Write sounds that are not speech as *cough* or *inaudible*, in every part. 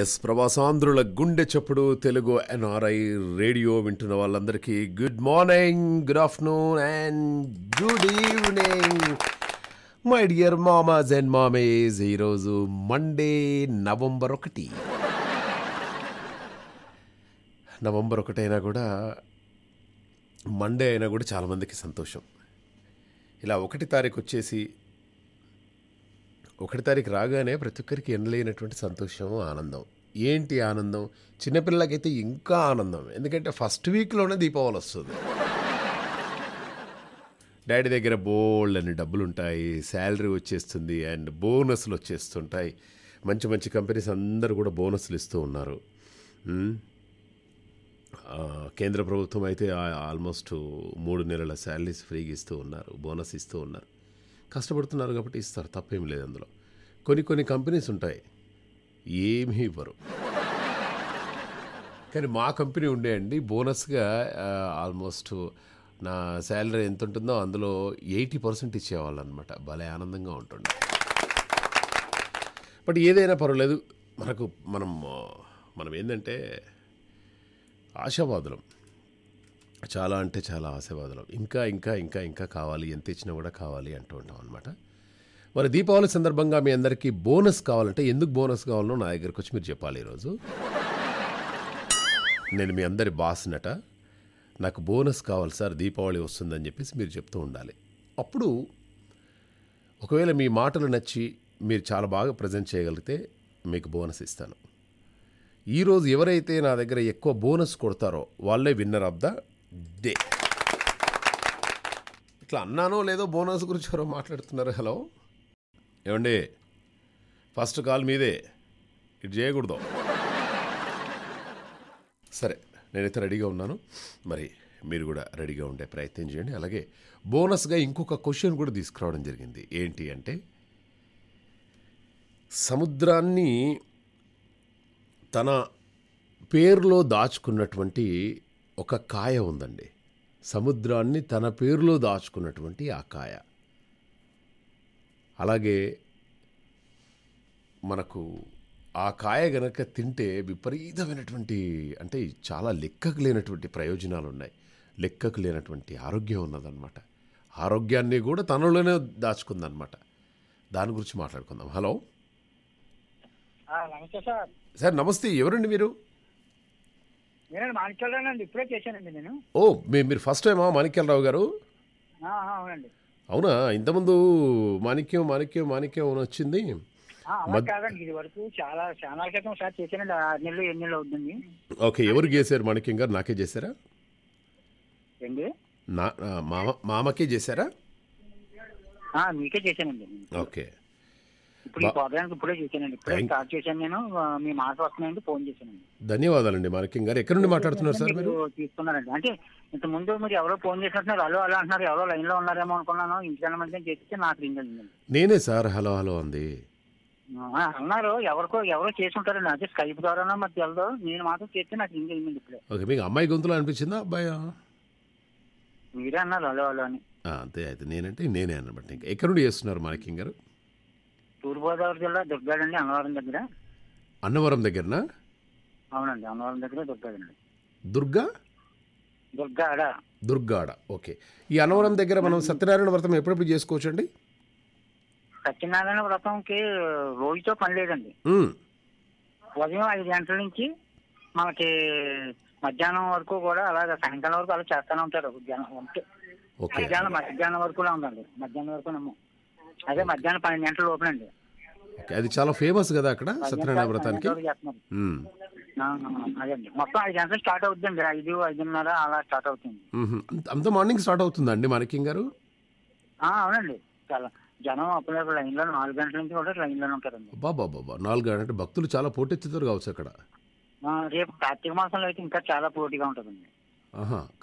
Yes ప్రవాసాంధ్రుల గుండె చప్పుడు Telugu NRI radio వింటున్న వాళ్ళందరికీ good morning good afternoon and good evening my dear మామాజ్ అండ్ మామేజ్ ఈరోజు మండే నవంబర్ ఒకటి నవంబర్ ఒకటైనా కూడా మండే అయినా కూడా చాలామందికి సంతోషం ఇలా ఒకటి తారీఖు వచ్చేసి ఒకటి తారీఖు రాగానే ప్రతి ఒక్కరికి ఎనలేనటువంటి సంతోషం ఆనందం ఏంటి ఆనందం చిన్నపిల్లలకైతే ఇంకా ఆనందం ఎందుకంటే ఫస్ట్ వీక్లోనే దీపావళి వస్తుంది డాడీ దగ్గర బోల్డ్ అని డబ్బులు ఉంటాయి శాలరీ వచ్చేస్తుంది అండ్ బోనస్లు వచ్చేస్తుంటాయి మంచి మంచి కంపెనీస్ అందరూ కూడా బోనస్లు ఇస్తూ ఉన్నారు కేంద్ర ప్రభుత్వం అయితే ఆల్మోస్ట్ మూడు నెలల శాలరీస్ ఫ్రీగా ఇస్తూ ఉన్నారు బోనస్ ఇస్తూ ఉన్నారు కష్టపడుతున్నారు కాబట్టి ఇస్తారు తప్పేం లేదు అందులో కొన్ని కొన్ని కంపెనీస్ ఉంటాయి ఏమీ ఇవ్వరు కానీ మా కంపెనీ ఉండేయండి బోనస్గా ఆల్మోస్ట్ నా శాలరీ ఎంత ఉంటుందో అందులో ఎయిటీ పర్సెంట్ ఇచ్చేవాళ్ళు అనమాట భలే ఆనందంగా ఉంటుండే బట్ ఏదైనా పర్వాలేదు మనకు మనం మనం ఏంటంటే ఆశావాదులం చాలా అంటే చాలా ఆశీర్వాదాలు ఇంకా ఇంకా ఇంకా ఇంకా కావాలి ఎంత ఇచ్చినా కూడా కావాలి అంటూ ఉంటాం అనమాట మరి దీపావళి సందర్భంగా మీ అందరికీ బోనస్ కావాలంటే ఎందుకు బోనస్ కావాలనో నా దగ్గరకు వచ్చి మీరు చెప్పాలి ఈరోజు నేను మీ అందరి నట నాకు బోనస్ కావాలి సార్ దీపావళి వస్తుందని చెప్పేసి మీరు చెప్తూ ఉండాలి అప్పుడు ఒకవేళ మీ మాటలు నచ్చి మీరు చాలా బాగా ప్రజెంట్ చేయగలిగితే మీకు బోనస్ ఇస్తాను ఈరోజు ఎవరైతే నా దగ్గర ఎక్కువ బోనస్ కొడతారో వాళ్ళే విన్నర్ ఆఫ్ ద డే ఇట్లా అన్నానో లేదో బోనస్ గురించి ఎవరో మాట్లాడుతున్నారు హలో ఏమండి ఫస్ట్ కాల్ మీదే ఇటు చేయకూడదు సరే నేనైతే రెడీగా ఉన్నాను మరి మీరు కూడా రెడీగా ఉండే ప్రయత్నం చేయండి అలాగే బోనస్గా ఇంకొక క్వశ్చన్ కూడా తీసుకురావడం జరిగింది ఏంటి అంటే సముద్రాన్ని తన పేరులో దాచుకున్నటువంటి ఒక కాయ ఉందండి సముద్రాన్ని తన పేరులో దాచుకున్నటువంటి ఆ కాయ అలాగే మనకు ఆ కాయ గనక తింటే విపరీతమైనటువంటి అంటే చాలా లెక్కకు లేనటువంటి ప్రయోజనాలు ఉన్నాయి లెక్కకు లేనటువంటి ఆరోగ్యం ఉన్నదన్నమాట ఆరోగ్యాన్ని కూడా తనలోనే దాచుకుందనమాట దాని గురించి మాట్లాడుకుందాం హలో సార్ నమస్తే ఎవరండి మీరు మాణిక్యాలరావు చేశానండి నేను ఓ మీరు ఫస్ట్ టైమా మాణిక్యాలరావు గారు అవునండి అవునా ఇంతకుముందు మాణిక్యం మాణిక్యం మాణిక్యం అని వచ్చింది చాలా ఓకే ఎవరు చేశారు మాణిక్యం గారు నాకే చేశారా నా మామ మామకే చేశారా మీకే చేశానండి ఓకే ఇప్పుడు ప్రోగ్రామ్ ఇప్పుడే చూశానండి ఇప్పుడే స్టార్ట్ చేశాను నేను మీ మాట వస్తున్నాయండి ఫోన్ చేశానండి ధన్యవాదాలండి మానకింగ్ గారు ఎక్కడ నుండి మాట్లాడుతున్నారు సార్ మీరు తీసుకున్నారండి అంటే ఇంత ముందు మీరు ఎవరో ఫోన్ చేసినట్టున్నారు హలో అలా అంటున్నారు ఎవరో లైన్ లో ఉన్నారేమో అనుకున్నాను ఇంటికన్నా మంచి చేస్తే నాకు రింగ్ నేనే సార్ హలో హలో అంది అన్నారు ఎవరికో ఎవరో చేసుంటారండి అదే స్కైప్ ద్వారా మరి తెలదు నేను మాత్రం చేస్తే నాకు రింగ్ అయిందండి ఇప్పుడే మీకు అమ్మాయి గొంతులో అనిపించిందా అబ్బాయి మీరే అన్నారు హలో హలో అని అంతే అయితే నేనంటే నేనే అనమాట ఇంకా ఎక్కడ నుండి చేస్తున్నారు మానకింగ్ గారు తూర్పుగోదావరి జిల్లా దుర్గాడ అండి అన్నవరం దగ్గర అన్నవరం దగ్గర అవునండి అన్నవరం దగ్గర దుర్గాడండి దుర్గా దుర్గాడ దుర్గాడ ఓకే ఈ అన్నవరం దగ్గర మనం సత్యనారాయణ వ్రతం ఎప్పుడెప్పుడు చేసుకోవచ్చు అండి సత్యనారాయణ వ్రతంకి రోజుతో పని లేదండి ఉదయం ఐదు గంటల నుంచి మనకి మధ్యాహ్నం వరకు కూడా అలాగ సాయంకాలం వరకు అలా చేస్తానే ఉంటారు ఓకే మధ్యాహ్నం మధ్యాహ్నం వరకు ఉందండి మధ్యాహ్నం వరకు అదే మధ్యాహ్నం పన్నెండు గంటల అండి అది చాలా ఫేమస్ కదా అక్కడ సత్యనారాయణ వ్రతానికి మొత్తం ఐదు గంటలు స్టార్ట్ అవుతుంది ఐదు ఐదున్నర అలా స్టార్ట్ అవుతుంది అంత మార్నింగ్ స్టార్ట్ అవుతుంది అండి మాణిక్యం గారు అవునండి చాలా జనం అప్పుడే లో నాలుగు గంటల నుంచి కూడా లైన్లోనే ఉంటారండి బాబా బాబా నాలుగు గంటల భక్తులు చాలా పోటీ పోటెత్తుతారు కావచ్చు అక్కడ రేపు కార్తీక మాసంలో అయితే ఇంకా చాలా పోటీగా ఉంటుందండి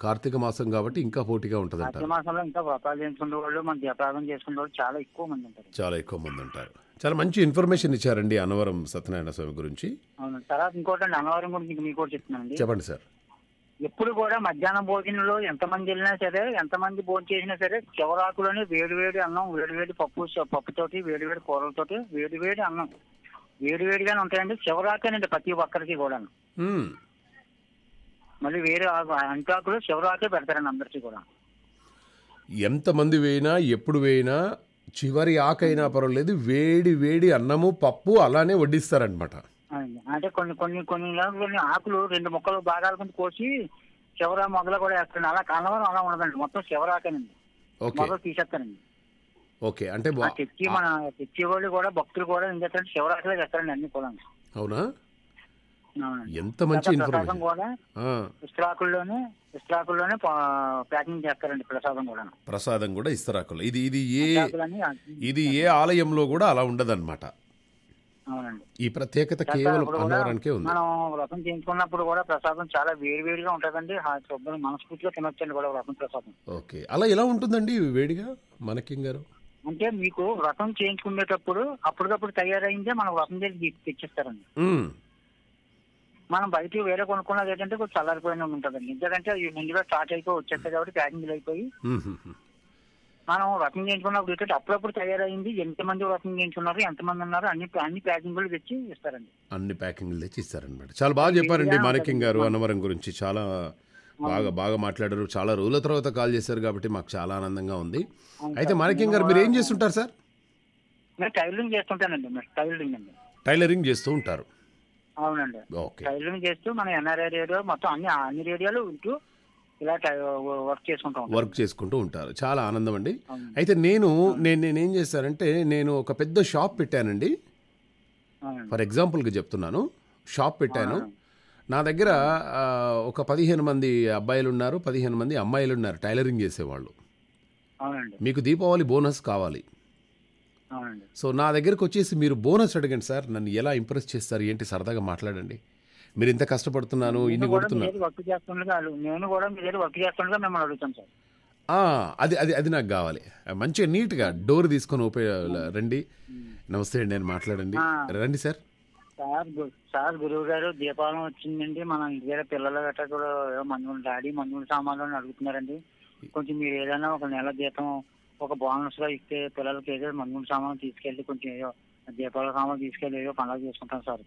కార్తీక మాసం కాబట్టి ఇంకా పోటీగా ఉంటుంది కార్తీక మాసంలో ఇంకా వ్రతాలు చేసుకునే వాళ్ళు మన దీపారాధన చేసుకునే వాళ్ళు చాలా ఎక్కువ మంది ఉంటారు చాలా ఎక్కువ మంది ఉంటారు చాలా మంచి ఇన్ఫర్మేషన్ ఇచ్చారండి అనవరం సత్యనారాయణ స్వామి గురించి అవును తర్వాత ఇంకోటి అన్నవరం గురించి మీకు కూడా చెప్తున్నానండి చెప్పండి సార్ ఎప్పుడు కూడా మధ్యాహ్నం భోజనంలో ఎంతమంది వెళ్ళినా సరే ఎంతమంది భోజనం చేసినా సరే చివరాకులని వేడి వేడి అన్నం వేడి వేడి పప్పు పప్పుతోటి వేడి వేడి కూరలతోటి వేడి వేడి అన్నం వేడి వేడిగానే ఉంటాయండి అండి ప్రతి ఒక్కరికి కూడా మళ్ళీ వేరే అంటాకులు చివరాకే పెడతారండి అందరికీ కూడా ఎంతమంది వేయినా ఎప్పుడు వేయినా చివరి ఆకైనా పర్వాలేదు వేడి వేడి అన్నము పప్పు అలానే వడ్డిస్తారనమాట అంటే కొన్ని కొన్ని కొన్ని ఆకులు రెండు మొక్కలు భాగాల కింద కోసి చివర మొదలు కూడా వేస్తాను అలా కన్నవరం అలా ఉండదండి మొత్తం ఆకనండి మొదలు తీసేస్తానండి ఓకే అంటే చెక్కి మన వాళ్ళు కూడా భక్తులు కూడా ఎందుకంటే చివరాకలే చేస్తారండి అన్ని కూడా అవునా ఎంత మంచి ఇన్ఫర్మేషన్ ఇస్త్రాకుల్లోనే ఇస్త్రాకుల్లోనే ప్యాకింగ్ చేస్తారండి ప్రసాదం కూడా ప్రసాదం కూడా ఇస్త్రాకులు ఇది ఇది ఏ ఇది ఏ ఆలయంలో కూడా అలా ఉండదన్నమాట ఈ ప్రత్యేకత కేవలం అన్నవరానికే ఉంది మనం వ్రతం చేయించుకున్నప్పుడు కూడా ప్రసాదం చాలా వేడివేడిగా ఉంటుందండి శుభ్రం మనస్ఫూర్తిగా తినొచ్చండి కూడా వ్రతం ప్రసాదం ఓకే అలా ఎలా ఉంటుందండి వేడిగా మనకి గారు అంటే మీకు వ్రతం చేయించుకునేటప్పుడు అప్పటికప్పుడు తయారైందే మనం వ్రతం చేసి తెచ్చిస్తారండి మనం బయట వేరే కొనుక్కున్నది ఏంటంటే కొంచెం చల్లారిపోయిన ఉంటుంది ఎందుకంటే అవి ముందుగా స్టార్ట్ అయిపోయి వచ్చేస్తాయి కాబట్టి ప్యాకింగ్లు అయిపోయి మనం రకం చేయించుకున్నప్పుడు ఇక్కడ అప్పుడప్పుడు తయారైంది ఎంతమంది రకం చేయించుకున్నారు ఎంతమంది ఉన్నారు అన్ని అన్ని ప్యాకింగ్లు తెచ్చి ఇస్తారండి అన్ని ప్యాకింగ్లు తెచ్చి ఇస్తారనమాట చాలా బాగా చెప్పారండి మాణిక్యం గారు అన్నవరం గురించి చాలా బాగా బాగా మాట్లాడారు చాలా రోజుల తర్వాత కాల్ చేశారు కాబట్టి మాకు చాలా ఆనందంగా ఉంది అయితే మాణిక్యం గారు మీరు ఏం చేస్తుంటారు సార్ టైలరింగ్ చేస్తుంటానండి టైలరింగ్ అండి టైలరింగ్ చేస్తూ ఉంటారు అవునండి టైలరింగ్ చేస్తూ మన ఎన్ఆర్ఐ రేడియో మొత్తం అన్ని అన్ని రేడియోలు ఉంటూ ఇలా వర్క్ చేసుకుంటూ ఉంటారు చాలా ఆనందం అండి అయితే నేను నేను నేనేం చేశానంటే నేను ఒక పెద్ద షాప్ పెట్టానండి ఫర్ ఎగ్జాంపుల్కి చెప్తున్నాను షాప్ పెట్టాను నా దగ్గర ఒక పదిహేను మంది అబ్బాయిలు ఉన్నారు పదిహేను మంది అమ్మాయిలు ఉన్నారు టైలరింగ్ చేసేవాళ్ళు మీకు దీపావళి బోనస్ కావాలి సో నా దగ్గరకు వచ్చేసి మీరు బోనస్ అడగండి సార్ నన్ను ఎలా ఇంప్రెస్ చేస్తారు ఏంటి సరదాగా మాట్లాడండి మీరు ఇంత కష్టపడుతున్నాను ఇన్ని కొడుతున్నాను అది అది అది నాకు కావాలి మంచిగా నీట్గా డోర్ తీసుకొని ఉపయోగ రండి నమస్తే అండి నేను మాట్లాడండి రండి సార్ సార్ సార్ గురువు గారు దీపావళి వచ్చిందండి మన ఇంటి దగ్గర పిల్లల గట్రా కూడా మందులు డాడీ మందులు సామాన్లు అడుగుతున్నారండి కొంచెం మీరు ఏదైనా ఒక నెల జీతం ఒక బోనస్ లో ఇస్తే పిల్లలకి ఏదో మందు సామాన్లు తీసుకెళ్లి కొంచెం ఏదో దీపావళి సామాన్లు తీసుకెళ్లి ఏదో పండుగ చేసుకుంటాం సార్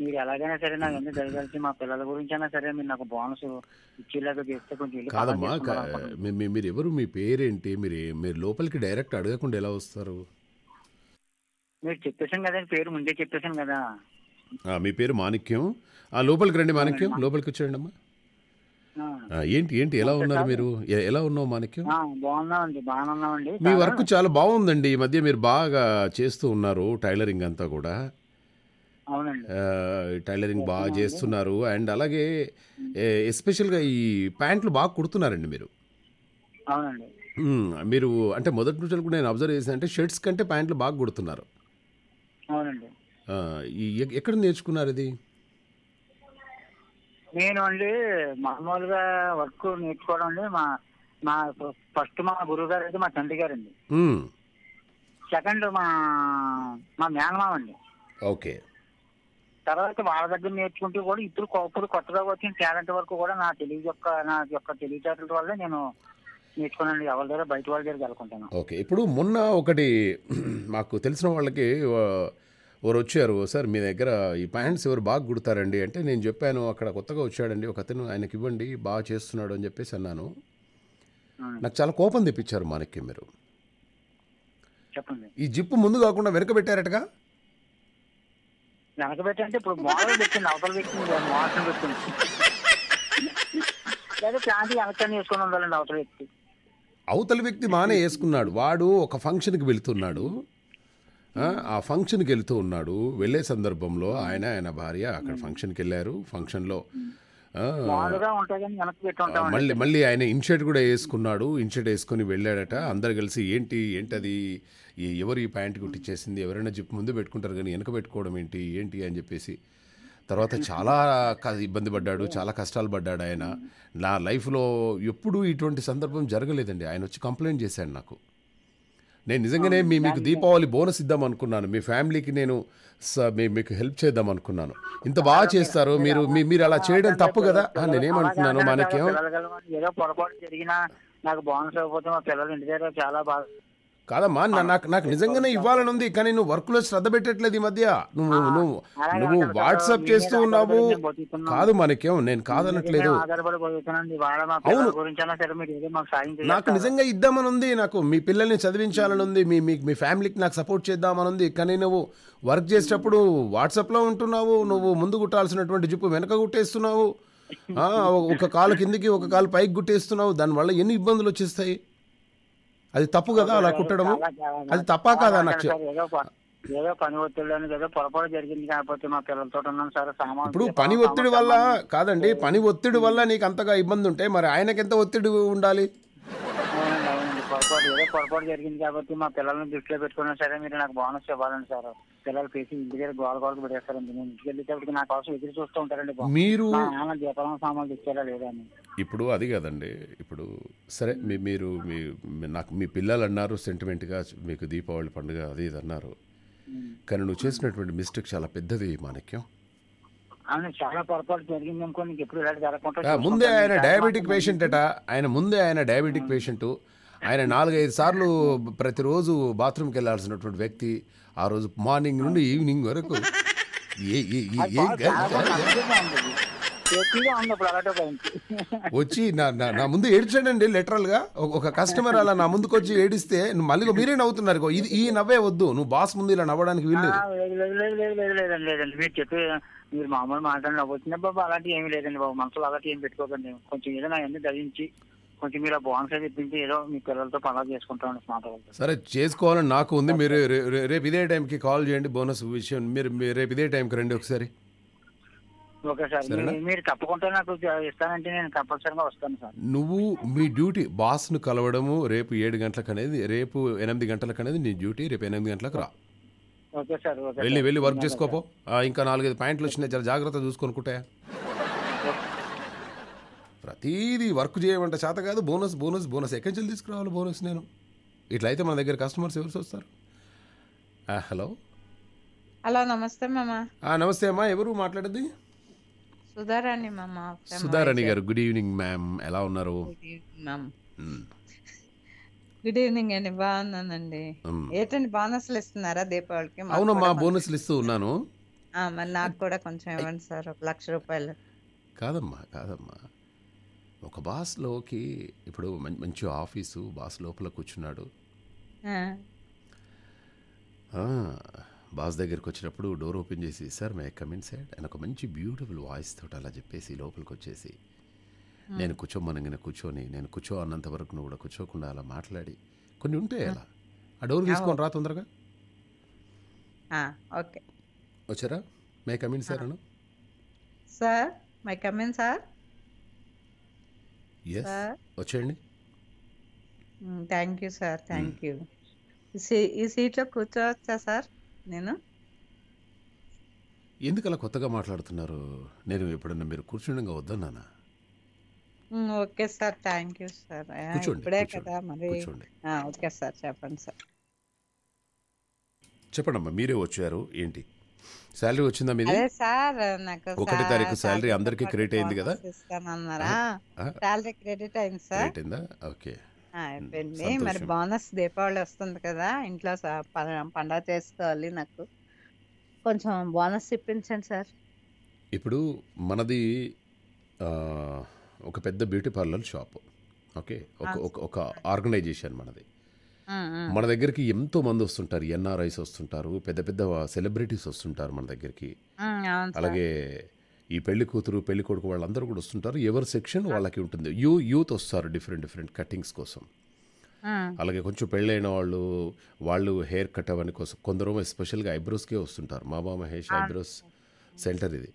మీరు ఎలాగైనా సరే నాకు అన్ని జరగాల్సి మా పిల్లల గురించి అయినా సరే మీరు నాకు బోనస్ ఇచ్చేలాగా చేస్తే కొంచెం కాదమ్మా మీరు ఎవరు మీ పేరేంటి మీరు మీరు లోపలికి డైరెక్ట్ అడగకుండా ఎలా వస్తారు మీరు చెప్పేసాను కదా పేరు ముందే చెప్పేసాను కదా మీ పేరు మాణిక్యం ఆ లోపలికి రండి మాణిక్యం లోపలికి వచ్చేయండి అమ్మా ఏంటి ఏంటి ఎలా ఉన్నారు మీరు ఎలా ఉన్నావు మాణిక్యం బాగున్నామండి బాగున్నామండి మీ వర్క్ చాలా బాగుందండి ఈ మధ్య మీరు బాగా చేస్తూ ఉన్నారు టైలరింగ్ అంతా కూడా టైలరింగ్ బాగా చేస్తున్నారు అండ్ అలాగే ఎస్పెషల్గా ఈ ప్యాంట్లు బాగా కుడుతున్నారండి మీరు అవునండి మీరు అంటే మొదటి నుంచి కూడా నేను అబ్జర్వ్ చేసాను అంటే షర్ట్స్ కంటే ప్యాంట్లు బాగా కుడుతున్నారు అవునండి ఎక్కడ నేర్చుకున్నారు ఇది నేను అండి మామూలుగా వర్క్ నేర్చుకోవడం అండి మా మా ఫస్ట్ మా గురువు గారు అయితే మా తండ్రి గారు అండి సెకండ్ మా మా మేనమామ అండి ఓకే తర్వాత వాళ్ళ దగ్గర నేర్చుకుంటూ కూడా ఇప్పుడు ఇప్పుడు కొత్తగా వచ్చిన టాలెంట్ వరకు కూడా నా తెలివి యొక్క నా యొక్క తెలివితేటల వల్ల నేను నేర్చుకున్నాను ఎవరి దగ్గర బయట వాళ్ళ దగ్గర కలుకుంటాను ఓకే ఇప్పుడు మొన్న ఒకటి *clears throat* మాకు తెలిసిన వాళ్ళకి వారు వచ్చారు సార్ మీ దగ్గర ఈ ప్యాంట్స్ ఎవరు బాగా కుడతారండి అంటే నేను చెప్పాను అక్కడ కొత్తగా వచ్చాడండి ఒక అతను ఆయనకి ఇవ్వండి బాగా చేస్తున్నాడు అని చెప్పేసి అన్నాను నాకు చాలా కోపం తెప్పించారు మనకి మీరు చెప్పండి ఈ జిప్పు ముందు కాకుండా వెనక పెట్టారటగా వెనక పెట్టారంటే ఇప్పుడు మోడల్ పెట్టింది అవతల లేదా ఉండాలండి అవతల వ్యక్తి అవతల వ్యక్తి మానే వేసుకున్నాడు వాడు ఒక ఫంక్షన్కి వెళ్తున్నాడు ఆ ఫంక్షన్కి వెళ్తూ ఉన్నాడు వెళ్ళే సందర్భంలో ఆయన ఆయన భార్య అక్కడ ఫంక్షన్కి వెళ్ళారు ఫంక్షన్లో మళ్ళీ మళ్ళీ ఆయన ఇన్షర్ట్ కూడా వేసుకున్నాడు ఇన్షర్ట్ వేసుకుని వెళ్ళాడట అందరు కలిసి ఏంటి ఏంటది ఎవరు ఈ ప్యాంట్ కుట్టించేసింది ఎవరైనా జిప్ ముందు పెట్టుకుంటారు కానీ వెనక పెట్టుకోవడం ఏంటి ఏంటి అని చెప్పేసి తర్వాత చాలా ఇబ్బంది పడ్డాడు చాలా కష్టాలు పడ్డాడు ఆయన నా లైఫ్లో ఎప్పుడూ ఇటువంటి సందర్భం జరగలేదండి ఆయన వచ్చి కంప్లైంట్ చేశాడు నాకు నేను నిజంగానే మీ మీకు దీపావళి బోనస్ ఇద్దాం అనుకున్నాను మీ ఫ్యామిలీకి నేను మీకు హెల్ప్ చేద్దాం అనుకున్నాను ఇంత బాగా చేస్తారు మీరు మీరు అలా చేయడం తప్పు కదా నేనేమంటున్నాను మనకేమో ఏదో పొరపాటు జరిగినా నాకు బోనస్ అయిపోతే మా పిల్లలు ఇంటి దగ్గర చాలా బాగా కాదమ్మా నాకు నాకు నిజంగానే ఇవ్వాలని ఉంది కానీ నువ్వు వర్క్ లో శ్రద్ధ పెట్టట్లేదు ఈ మధ్య నువ్వు నువ్వు నువ్వు వాట్సాప్ చేస్తూ ఉన్నావు కాదు మనకేం నేను కాదనట్లేదు నాకు నిజంగా ఇద్దామని ఉంది నాకు మీ పిల్లల్ని చదివించాలని ఉంది మీ మీ ఫ్యామిలీకి నాకు సపోర్ట్ చేద్దామని ఉంది కానీ నువ్వు వర్క్ చేసేటప్పుడు వాట్సాప్ లో ఉంటున్నావు నువ్వు ముందు కుట్టాల్సినటువంటి జుప్పు వెనక కుట్టేస్తున్నావు ఒక కాలు కిందికి ఒక కాలు పైకి గుట్టేస్తున్నావు దానివల్ల ఎన్ని ఇబ్బందులు వచ్చేస్తాయి అది తప్పు కదా అలా కుట్టడము అది తప్ప కాదా నాకు ఏదో పని పొరపాటు జరిగింది కాకపోతే మా పిల్లలతో సార్ ఇప్పుడు పని ఒత్తిడి వల్ల కాదండి పని ఒత్తిడి వల్ల నీకు అంతగా ఇబ్బంది ఉంటే మరి ఆయనకి ఎంత ఒత్తిడి ఉండాలి పొరపాటు ఏదో పొరపాటు జరిగింది కాబట్టి మా పిల్లల్ని దృష్టిలో పెట్టుకున్నా సరే మీరు నాకు బోనస్ ఇవ్వాలండి సార్ పిల్లలు పేసి ఇంటి దగ్గర గోడ గోడకు నేను ఇంటికి వెళ్ళేటప్పటికి నా కోసం ఎదురు చూస్తూ ఉంటారండి మీరు దీపాలం సామాన్లు లేదా అని ఇప్పుడు అది కదండి ఇప్పుడు సరే మీ మీరు మీ నాకు మీ పిల్లలు అన్నారు సెంటిమెంట్గా మీకు దీపావళి పండుగ అది ఇది అన్నారు కానీ నువ్వు చేసినటువంటి మిస్టేక్ చాలా పెద్దది మాణిక్యం చాలా ముందే ఆయన డయాబెటిక్ పేషెంట్ అట ఆయన ముందే ఆయన డయాబెటిక్ పేషెంట్ ఆయన నాలుగైదు సార్లు ప్రతిరోజు బాత్రూమ్కి వెళ్ళాల్సినటువంటి వ్యక్తి ఆ రోజు మార్నింగ్ నుండి ఈవినింగ్ వరకు వచ్చి నా ముందు ఏడ్చాడండి లిటరల్ గా ఒక- కస్టమర్ అలా నా ముందుకు వచ్చి ఏడిస్తే నువ్వు మళ్ళీ మీరే నవ్వుతున్నారు ఇది ఈ నవ్వే వద్దు నువ్వు బాస్ ముందు ఇలా నవ్వడానికి వీల్లేదు లేదు మీరు మామూలు మాట్లాడిన వచ్చినప్పుడు అలాంటి ఏమి లేదండి బాబు మనసులో అలాంటి ఏం పెట్టుకోకండి కొంచెం ఏదైనా అన్ని ధరించి కొంచెం మీరు బోనసే చెప్పింది ఏదో మీ పిల్లలతో పనులు చేసుకుంటామని సరే చేసుకోవాలని నాకు ఉంది మీరు రేపు ఇదే టైంకి కాల్ చేయండి బోనస్ విషయం మీరు రేపు ఇదే టైంకి రండి ఒకసారి ఓకే సార్ మీరు తప్పకుండా నాకు ఇస్తానంటే నేను వస్తాను సార్ నువ్వు మీ డ్యూటీ బాస్ను కలవడము రేపు ఏడు గంటలకు అనేది రేపు ఎనిమిది గంటలకు అనేది నీ డ్యూటీ రేపు ఎనిమిది గంటలకు రా ఓకే సార్ వెళ్ళి వెళ్ళి వర్క్ చేసుకోపో ఇంకా నాలుగైదు పాయింట్లు వచ్చినాయి చాలా జాగ్రత్త చూసుకొనుకుంటాయా ప్రతీది వర్క్ చేయమంటే చేత కాదు బోనస్ బోనస్ బోనస్ ఎక్కడి నుంచి తీసుకురావాలి బోనస్ నేను ఇట్లా అయితే మన దగ్గర కస్టమర్స్ ఎవరు వస్తారు హలో హలో నమస్తే మామా నమస్తే అమ్మా ఎవరు మాట్లాడేది సుధారాణి మామా సుధారాణి గారు గుడ్ ఈవినింగ్ మ్యామ్ ఎలా ఉన్నారు గుడ్ ఈవినింగ్ అండి బాగున్నానండి ఏంటండి బోనస్లు ఇస్తున్నారా దీపావళికి అవునమ్మా బోనస్లు ఇస్తూ ఉన్నాను మరి నాకు కూడా కొంచెం ఇవ్వండి సార్ ఒక లక్ష రూపాయలు కాదమ్మా కాదమ్మా ఒక బాస్లోకి ఇప్పుడు మంచి ఆఫీసు బాస్ లోపల కూర్చున్నాడు బాస్ దగ్గరికి వచ్చినప్పుడు డోర్ ఓపెన్ చేసి సార్ మే కమిన్ సైడ్ ఆయన ఒక మంచి బ్యూటిఫుల్ వాయిస్ తోటి అలా చెప్పేసి లోపలికి వచ్చేసి నేను కూర్చోమనగిన కూర్చొని నేను కూర్చో అన్నంత వరకు నువ్వు కూడా కూర్చోకుండా అలా మాట్లాడి కొన్ని ఉంటాయి అలా ఆ డోర్ తీసుకొని రా తొందరగా ఓకే వచ్చారా మే కమిన్ సార్ అను సార్ మై కమిన్ సార్ వచ్చేయండి thank you sir thank you ఈ సీట్లో కూర్చోవచ్చా సార్ నేను ఎందుకు అలా కొత్తగా మాట్లాడుతున్నారు నేను ఎప్పుడన్నా మీరు కూర్చుండగా వద్దన్నానా okay sir thank you sir ఇప్పుడే కదా మరి ఓకే సార్ చెప్పండి సార్ చెప్పండమ్మా మీరే వచ్చారు ఏంటి శాలరీ వచ్చిందా మీది అదే సార్ నాకు ఒకటి తారీఖు శాలరీ అందరికీ క్రెడిట్ అయింది కదా ఇస్తానన్నారా శాలరీ క్రెడిట్ అయింది సార్ క్రెడిట్ అయిందా ఓకే అయిపోయింది మరి బోనస్ దీపావళి వస్తుంది కదా ఇంట్లో పండగ చేసుకోవాలి నాకు కొంచెం బోనస్ ఇప్పించండి సార్ ఇప్పుడు మనది ఒక పెద్ద బ్యూటీ పార్లర్ షాప్ ఓకే ఒక ఒక ఆర్గనైజేషన్ మనది మన దగ్గరికి ఎంతో మంది వస్తుంటారు ఎన్ఆర్ఐస్ వస్తుంటారు పెద్ద పెద్ద సెలబ్రిటీస్ వస్తుంటారు మన దగ్గరికి అలాగే ఈ పెళ్లి కూతురు పెళ్లి కొడుకు వాళ్ళందరూ కూడా వస్తుంటారు ఎవరి సెక్షన్ వాళ్ళకి ఉంటుంది యూ యూత్ వస్తారు డిఫరెంట్ డిఫరెంట్ కటింగ్స్ కోసం అలాగే కొంచెం పెళ్ళైన వాళ్ళు వాళ్ళు హెయిర్ కట్ అవ్వని కోసం కొందరు స్పెషల్గా ఐబ్రోస్కే వస్తుంటారు మామా మహేష్ ఐబ్రోస్ సెంటర్ ఇది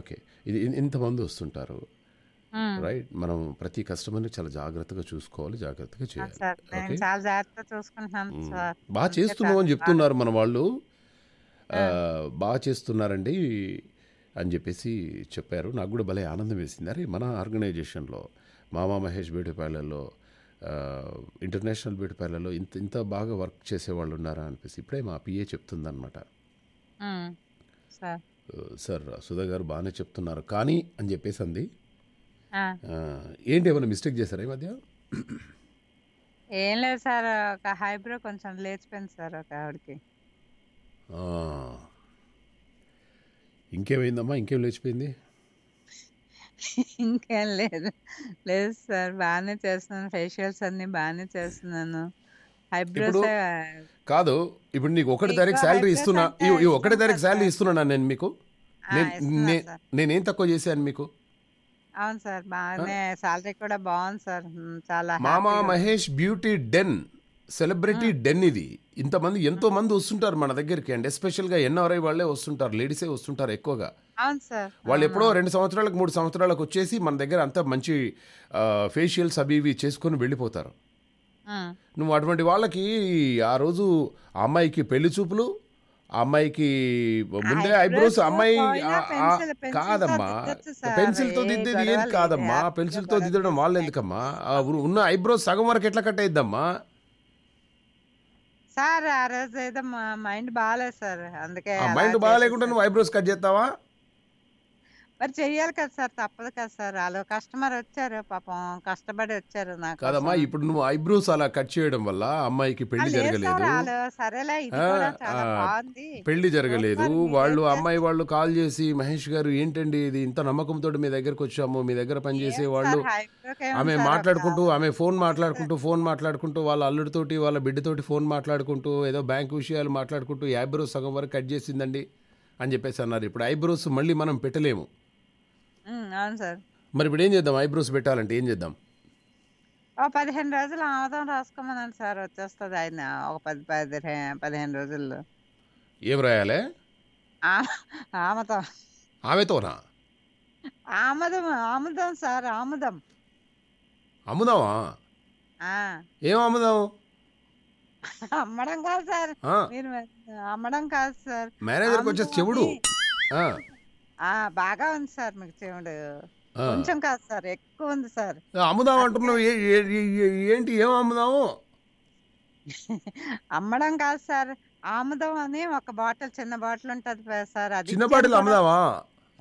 ఓకే ఇది ఇంతమంది వస్తుంటారు రైట్ మనం ప్రతి కస్టమర్ని చాలా జాగ్రత్తగా చూసుకోవాలి జాగ్రత్తగా చేయాలి ఓకే బాగా చేస్తున్నాం అని చెప్తున్నారు మన వాళ్ళు బాగా చేస్తున్నారండి అని చెప్పేసి చెప్పారు నాకు కూడా భలే ఆనందం వేసింది అరే మన ఆర్గనైజేషన్లో మామా మహేష్ బ్యూటీ పార్లర్లో ఇంటర్నేషనల్ బ్యూటీ పార్లర్లో ఇంత ఇంత బాగా వర్క్ చేసేవాళ్ళు ఉన్నారా అనిపేసి ఇప్పుడే మా పిఏ చెప్తుందన్నమాట సార్ సుధా గారు బాగానే చెప్తున్నారు కానీ అని చెప్పేసి అంది ఏంటి ఏమైనా మిస్టేక్ చేశారా ఈ మధ్య ఏం లేదు సార్ ఒక హైబ్రో కొంచెం లేచిపోయింది సార్ ఒక ఆవిడకి ఇంకేమైందమ్మా ఇంకేం లేచిపోయింది ఇంకేం లేదు లేదు సార్ బాగానే చేస్తున్నాను ఫేషియల్స్ అన్ని బాగానే చేస్తున్నాను ఇప్పుడు కాదు ఇప్పుడు నీకు ఒకటి తారీఖు శాలరీ ఇస్తున్నా ఈ ఒకటి తారీఖు శాలరీ ఇస్తున్నాను నేను మీకు నేను- నేనేం తక్కువ చేశాను మీకు అవును సార్ బాగానే సాలరీ కూడా బాగుంది సార్ చాలా Mama Mahesh beauty den celebrity den ఇది ఇంతమంది ఎంతో మంది వస్తుంటారు మన దగ్గరికి అండ్ ఎస్పెషల్గా ఎన్ఆర్ఐ వాళ్ళే వస్తుంటారు లేడీసే వస్తుంటారు ఎక్కువగా అవును సార్ వాళ్ళు ఎప్పుడో రెండు సంవత్సరాలకు మూడు సంవత్సరాలకు వచ్చేసి మన దగ్గర అంత మంచి ఫేషియల్స్ అవి ఇవి చేసుకొని వెళ్ళిపోతారు నువ్వు అటువంటి వాళ్ళకి ఆ రోజు అమ్మాయికి పెళ్లి చూపులు అమ్మాయికి ముందే ఐబ్రోస్ అమ్మాయి కాదమ్మా పెన్సిల్ తో దిద్దేది ఏది కాదమ్మా పెన్సిల్ తో దిద్దడం వాళ్ళు ఎందుకమ్మా ఉన్న ఐబ్రోస్ సగం వరకు ఎట్లా కట్ అయిద్దమ్మా సార్ ఆ రోజు ఏదో మైండ్ బాగాలేదు సార్ అందుకే మైండ్ బాగాలేకుండా నువ్వు ఐబ్రోస్ కట్ చేస్తావా మరి చెయ్యాలి కదా సార్ తప్పదు కదా సార్ వాళ్ళు కస్టమర్ వచ్చారు పాపం కష్టపడి వచ్చారు నాకు కాదమ్మా ఇప్పుడు నువ్వు ఐబ్రోస్ అలా కట్ చేయడం వల్ల అమ్మాయికి పెళ్లి జరగలేదు సరేలే పెళ్లి జరగలేదు వాళ్ళు అమ్మాయి వాళ్ళు కాల్ చేసి మహేష్ గారు ఏంటండి ఇది ఇంత నమ్మకంతో మీ దగ్గరకు వచ్చాము మీ దగ్గర పనిచేసే వాళ్ళు ఆమె మాట్లాడుకుంటూ ఆమె ఫోన్ మాట్లాడుకుంటూ ఫోన్ మాట్లాడుకుంటూ వాళ్ళ అల్లుడితోటి వాళ్ళ బిడ్డతోటి ఫోన్ మాట్లాడుకుంటూ ఏదో బ్యాంక్ విషయాలు మాట్లాడుకుంటూ ఐబ్రోస్ సగం వరకు కట్ చేసిందండి అని చెప్పేసి అన్నారు ఇప్పుడు ఐబ్రోస్ మళ్ళీ మనం పెట్టలేము అవును సార్ మరి ఇప్పుడు ఏం చేద్దాం ఐబ్రోస్ పెట్టాలంటే ఏం చేద్దాం ఓ పదిహేను రోజులు ఆముదం రాసుకోమన్నాను సార్ వచ్చేస్తుంది ఆయన ఒక పది పదిహేను పదిహేను రోజుల్లో ఏం రాయాలి ఆ- ఆముదం ఆమెతోనా ఆముదం ఆముదం సార్ ఆముదం అమ్ముదామా ఆ, ఏం అమ్ముదాం అమ్మడం కాదు సార్ మీరు అమ్మడం కాదు సార్ మేనేజర్కి వచ్చేసి చెవుడు ఆ బాగా ఉంది సార్ మీకు శివుడు కొంచెం కాదు సార్ ఎక్కువ ఉంది సార్ అమ్ముదాం అంటున్నావు ఏంటి ఏం అమ్ముదాము *laughs* అమ్మడం కాదు సార్ ఆముదం అని ఒక బాటిల్ చిన్న బాటిల్ ఉంటది సార్ అది చిన్న బాటిల్ ఇచ్చాను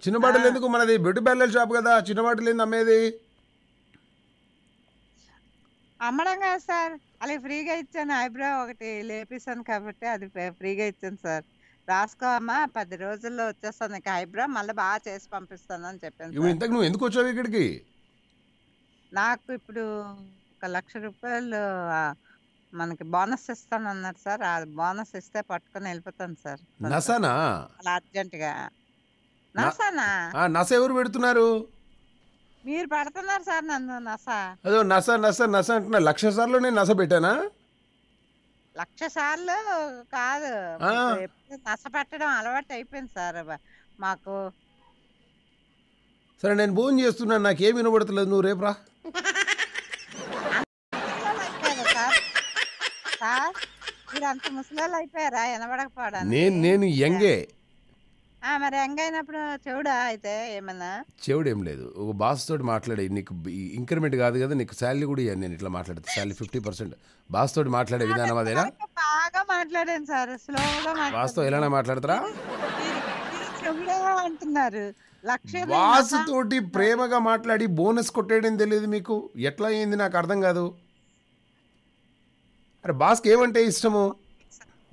చిన్న బాటిల్ ఎందుకు మనది బెడ్ బ్యాలెన్స్ షాప్ కదా చిన్న బాటిల్ ఏంది అమ్మేది అమ్మడం కాదు సార్ అలాగే ఫ్రీగా ఇచ్చాను ఐబ్రో ఒకటి లేపిస్తాను కాబట్టి అది ఫ్రీగా ఇచ్చాను సార్ అమ్మా పది రోజుల్లో వచ్చేస్తాను నీకు మళ్ళీ బాగా చేసి పంపిస్తాను అని చెప్పాను ఇంతకు నువ్వు ఎందుకు వచ్చావు ఇక్కడికి నాకు ఇప్పుడు ఒక లక్ష రూపాయలు మనకి బోనస్ ఇస్తాను అన్నారు సార్ ఆ బోనస్ ఇస్తే పట్టుకొని వెళ్ళిపోతాను సార్ నసానా అలా అర్జెంటుగా నసానా నస ఎవరు పెడుతున్నారు మీరు పెడుతున్నారు సార్ నన్ను నసా అదో నస నస నస అంటున్నా లక్ష సార్లు నేను నస పెట్టానా లక్ష సార్లు కాదు నష్టపెట్టడం అలవాటు అయిపోయింది సార్ మాకు సరే నేను భోజనం చేస్తున్నాను నాకు ఏమి వినబడతలేదు నువ్వు రేపు రా నేను నేను ఎంగే మరి ఎంగ్ అయినప్పుడు చెవుడా అయితే ఏమన్నా చెవుడు ఏం లేదు ఒక బాస్ తోటి మాట్లాడే నీకు ఇంక్రిమెంట్ కాదు కదా నీకు శాలరీ కూడా ఇవ్వను నేను ఇట్లా మాట్లాడితే శాలరీ ఫిఫ్టీ పర్సెంట్ బాస్ తోటి మాట్లాడే విధానం అదేనా కరెక్ట్ బాగా మాట్లాడాను సార్ స్లోగా బాస్తో ఎలానే మాట్లాడతారా అంటున్నారు లక్ష్య బాస్ తోటి ప్రేమగా మాట్లాడి బోనస్ కొట్టేయడం తెలియదు మీకు ఎట్లా అయింది నాకు అర్థం కాదు అరే బాస్కి ఏమంటే ఇష్టము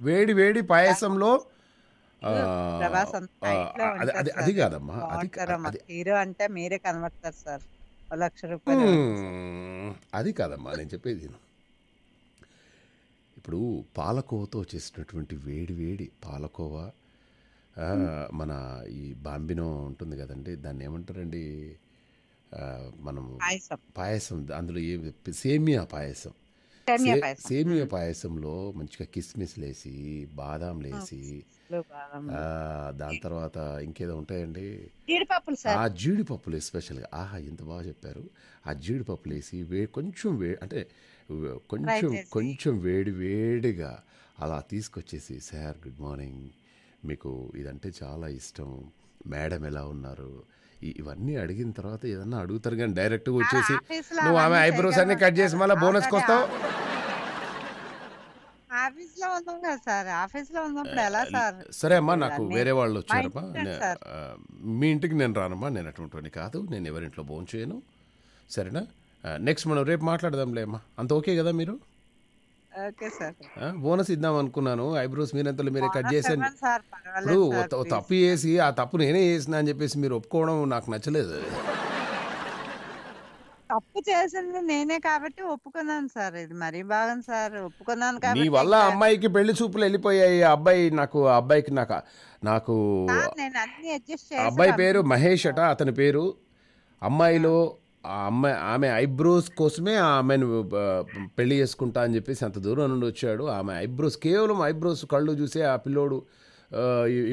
వేడి వేడి పాయసంలో ఆ, అది కాదమ్మా అది బాగుంటారు అది హీరో అంటే మీరే కనబడతారు సార్ లక్ష రూపాయలు అది కాదమ్మా నేను చెప్పేది ఇప్పుడు పాలకోవతో చేసినటువంటి వేడి వేడి పాలకోవ మన ఈ బాంబినో ఉంటుంది కదండి దాన్ని ఏమంటారండి మనం మనము పాయసం అందులో ఏ సేమియా పాయసం సేమియా పాయసం సేమియా పాయసంలో మంచిగా కిస్మిస్లు వేసి బాదాంలు వేసి దాని తర్వాత ఇంకేదో ఉంటాయండి జీడిపప్పులు ఆ జీడిపప్పులు ఎస్పెషల్గా ఆహా ఇంత బాగా చెప్పారు ఆ జీడిపప్పులు వేసి వే కొంచెం వే అంటే కొంచెం కొంచెం వేడి వేడిగా అలా తీసుకొచ్చేసి సార్ గుడ్ మార్నింగ్ మీకు ఇదంటే చాలా ఇష్టం మేడం ఎలా ఉన్నారు ఇవన్నీ అడిగిన తర్వాత ఏదన్నా అడుగుతారు కానీ డైరెక్ట్గా వచ్చేసి నువ్వు ఆమె ఐబ్రోస్ అన్ని కట్ చేసి మళ్ళీ బోనస్కి వస్తావు ఆఫీస్ లో ఉన్నాం కదా సార్ ఆఫీస్ లో ఉన్నప్పుడు ఎలా సార్ సరే అమ్మా నాకు వేరే వాళ్ళు వచ్చారమ్మా మీ ఇంటికి నేను రానమ్మా నేను అటువంటి కాదు నేను ఎవరింట్లో బోన్ చేయను సరేనా నెక్స్ట్ మనం రేపు మాట్లాడదాంలే అమ్మా అంత ఓకే కదా మీరు ఓకే సార్ బోనస్ ఇద్దాం అనుకున్నాను ఐబ్రోస్ మీరంతలో మీరే కట్ చేసాను ఇప్పుడు తప్పు చేసి ఆ తప్పు నేనే చేసిన అని చెప్పేసి మీరు ఒప్పుకోవడం నాకు నచ్చలేదు తప్పు చేసింది నేనే కాబట్టి ఒప్పుకున్నాను సార్ ఇది మరి భాగం సార్ ఒప్పుకున్నాను నీ కాబట్టి వల్ల అమ్మాయికి పెళ్లి చూపులు వెళ్ళిపోయాయి అబ్బాయి నాకు ఆ అబ్బాయికి నాకు నాకు నేను అన్ని అడ్జస్ట్ అబ్బాయి పేరు మహేష్ అట అతని పేరు అమ్మాయిలో ఆ అమ్మాయి ఆమె ఐబ్రోస్ కోసమే ఆ అమ్మాయిని పెళ్లి చేసుకుంటా అని చెప్పేసి అంత దూరం నుండి వచ్చాడు ఆమె ఐబ్రోస్ కేవలం ఐబ్రోస్ కళ్ళు చూసే ఆ పిల్లోడు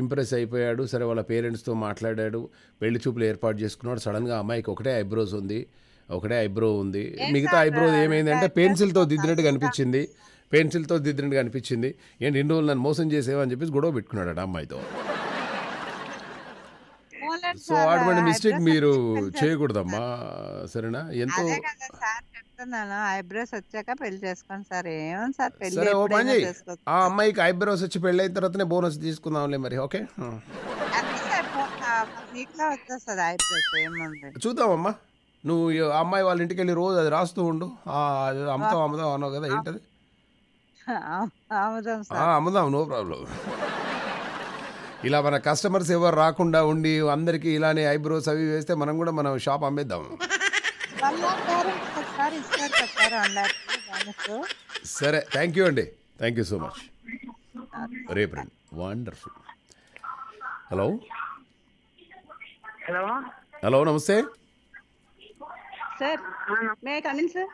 ఇంప్రెస్ అయిపోయాడు సరే వాళ్ళ పేరెంట్స్తో మాట్లాడాడు పెళ్లి చూపులు ఏర్పాటు చేసుకున్నాడు సడన్గా అమ్మాయికి ఒకటే ఐబ్రోస్ ఉంది ఒకటే ఐబ్రో ఉంది మిగతా ఐబ్రో ఏమైందంటే పెన్సిల్తో దిద్దినట్టు కనిపించింది పెన్సిల్తో దిద్దినట్టు కనిపించింది ఏంటి రెండు రోజులు నన్ను మోసం చేసేవా అని చెప్పేసి గొడవ పెట్టుకున్నాడు అమ్మాయితో సో అటువంటి మిస్టేక్ మీరు చేయకూడదమ్మా సరేనా ఎంతో ఆ అమ్మాయికి ఐబ్రోస్ వచ్చి పెళ్లి అయిన తర్వాతనే బోనస్ తీసుకుందాంలే మరి ఓకే చూద్దామమ్మా నువ్వు అమ్మాయి వాళ్ళ ఇంటికి వెళ్ళి రోజు అది రాస్తూ ఉండు అమ్ముతాం అమ్ముదాం అన్నావు కదా ఏంటది అమ్ముదాం నో ప్రాబ్లం ఇలా మన కస్టమర్స్ ఎవరు రాకుండా ఉండి అందరికి ఇలానే ఐబ్రోస్ అవి వేస్తే మనం కూడా మనం షాప్ అమ్మేద్దాం సరే థ్యాంక్ యూ అండి థ్యాంక్ యూ సో మచ్ రేపు రండి వండర్ఫుల్ హలో హలో హలో నమస్తే సార్ మే కమిన్ సార్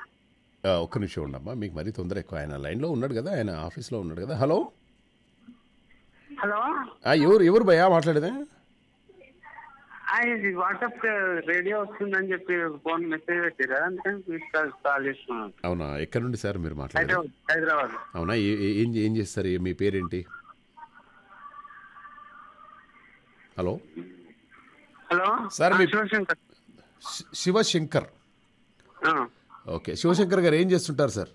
ఒక్క నిమిషం ఉండమ్మా మీకు మరీ తొందర ఎక్కువ ఆయన లైన్లో ఉన్నాడు కదా ఆయన ఆఫీస్లో ఉన్నాడు కదా హలో హలో ఎవరు ఎవరు భయా మాట్లాడేది వాట్సాప్ రేడియో వస్తుందని చెప్పి ఫోన్ మెసేజ్ పెట్టారా కాల్ చేస్తున్నాను అవునా ఎక్కడ నుండి సార్ మీరు మాట్లాడారు హైదరాబాద్ అవునా ఏం ఏం చేస్తారు మీ పేరేంటి హలో హలో సార్ మీ శివశంకర్ ఓకే శివశంకర్ గారు ఏం చేస్తుంటారు సార్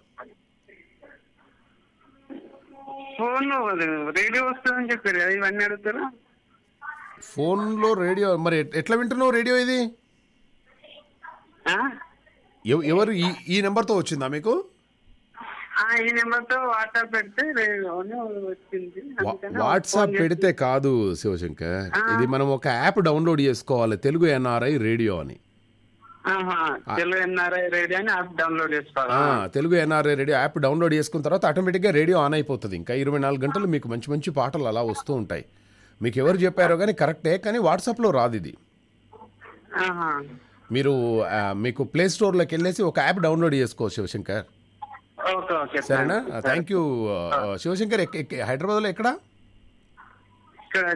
ఫోన్ రేడియో వస్తుందని చెప్పారు ఇవన్నీ అడుగుతారా ఫోన్ లో రేడియో మరి ఎట్లా వింటున్నావు రేడియో ఇది ఎవరు ఈ నెంబర్ తో వచ్చిందా మీకు ఈ నెంబర్ తో వాట్సాప్ పెడితే వాట్సాప్ పెడితే కాదు శివశంకర్ ఇది మనం ఒక యాప్ డౌన్లోడ్ చేసుకోవాలి తెలుగు ఎన్ఆర్ఐ రేడియో అని Telugu NRI radio app download చేసుకున్న తర్వాత ఆటోమేటిక్గా రేడియో ఆన్ అయిపోతుంది ఇంకా ఇరవై నాలుగు గంటలు మీకు మంచి మంచి పాటలు అలా వస్తూ ఉంటాయి మీకు ఎవరు చెప్పారో కానీ కరెక్టే కానీ వాట్సాప్లో రాదు ఇది మీరు మీకు ప్లే లోకి వెళ్ళేసి ఒక యాప్ డౌన్లోడ్ చేసుకోవచ్చు శివశంకర్ సరేనా థ్యాంక్ యూ శివశంకర్ హైదరాబాద్లో ఎక్కడ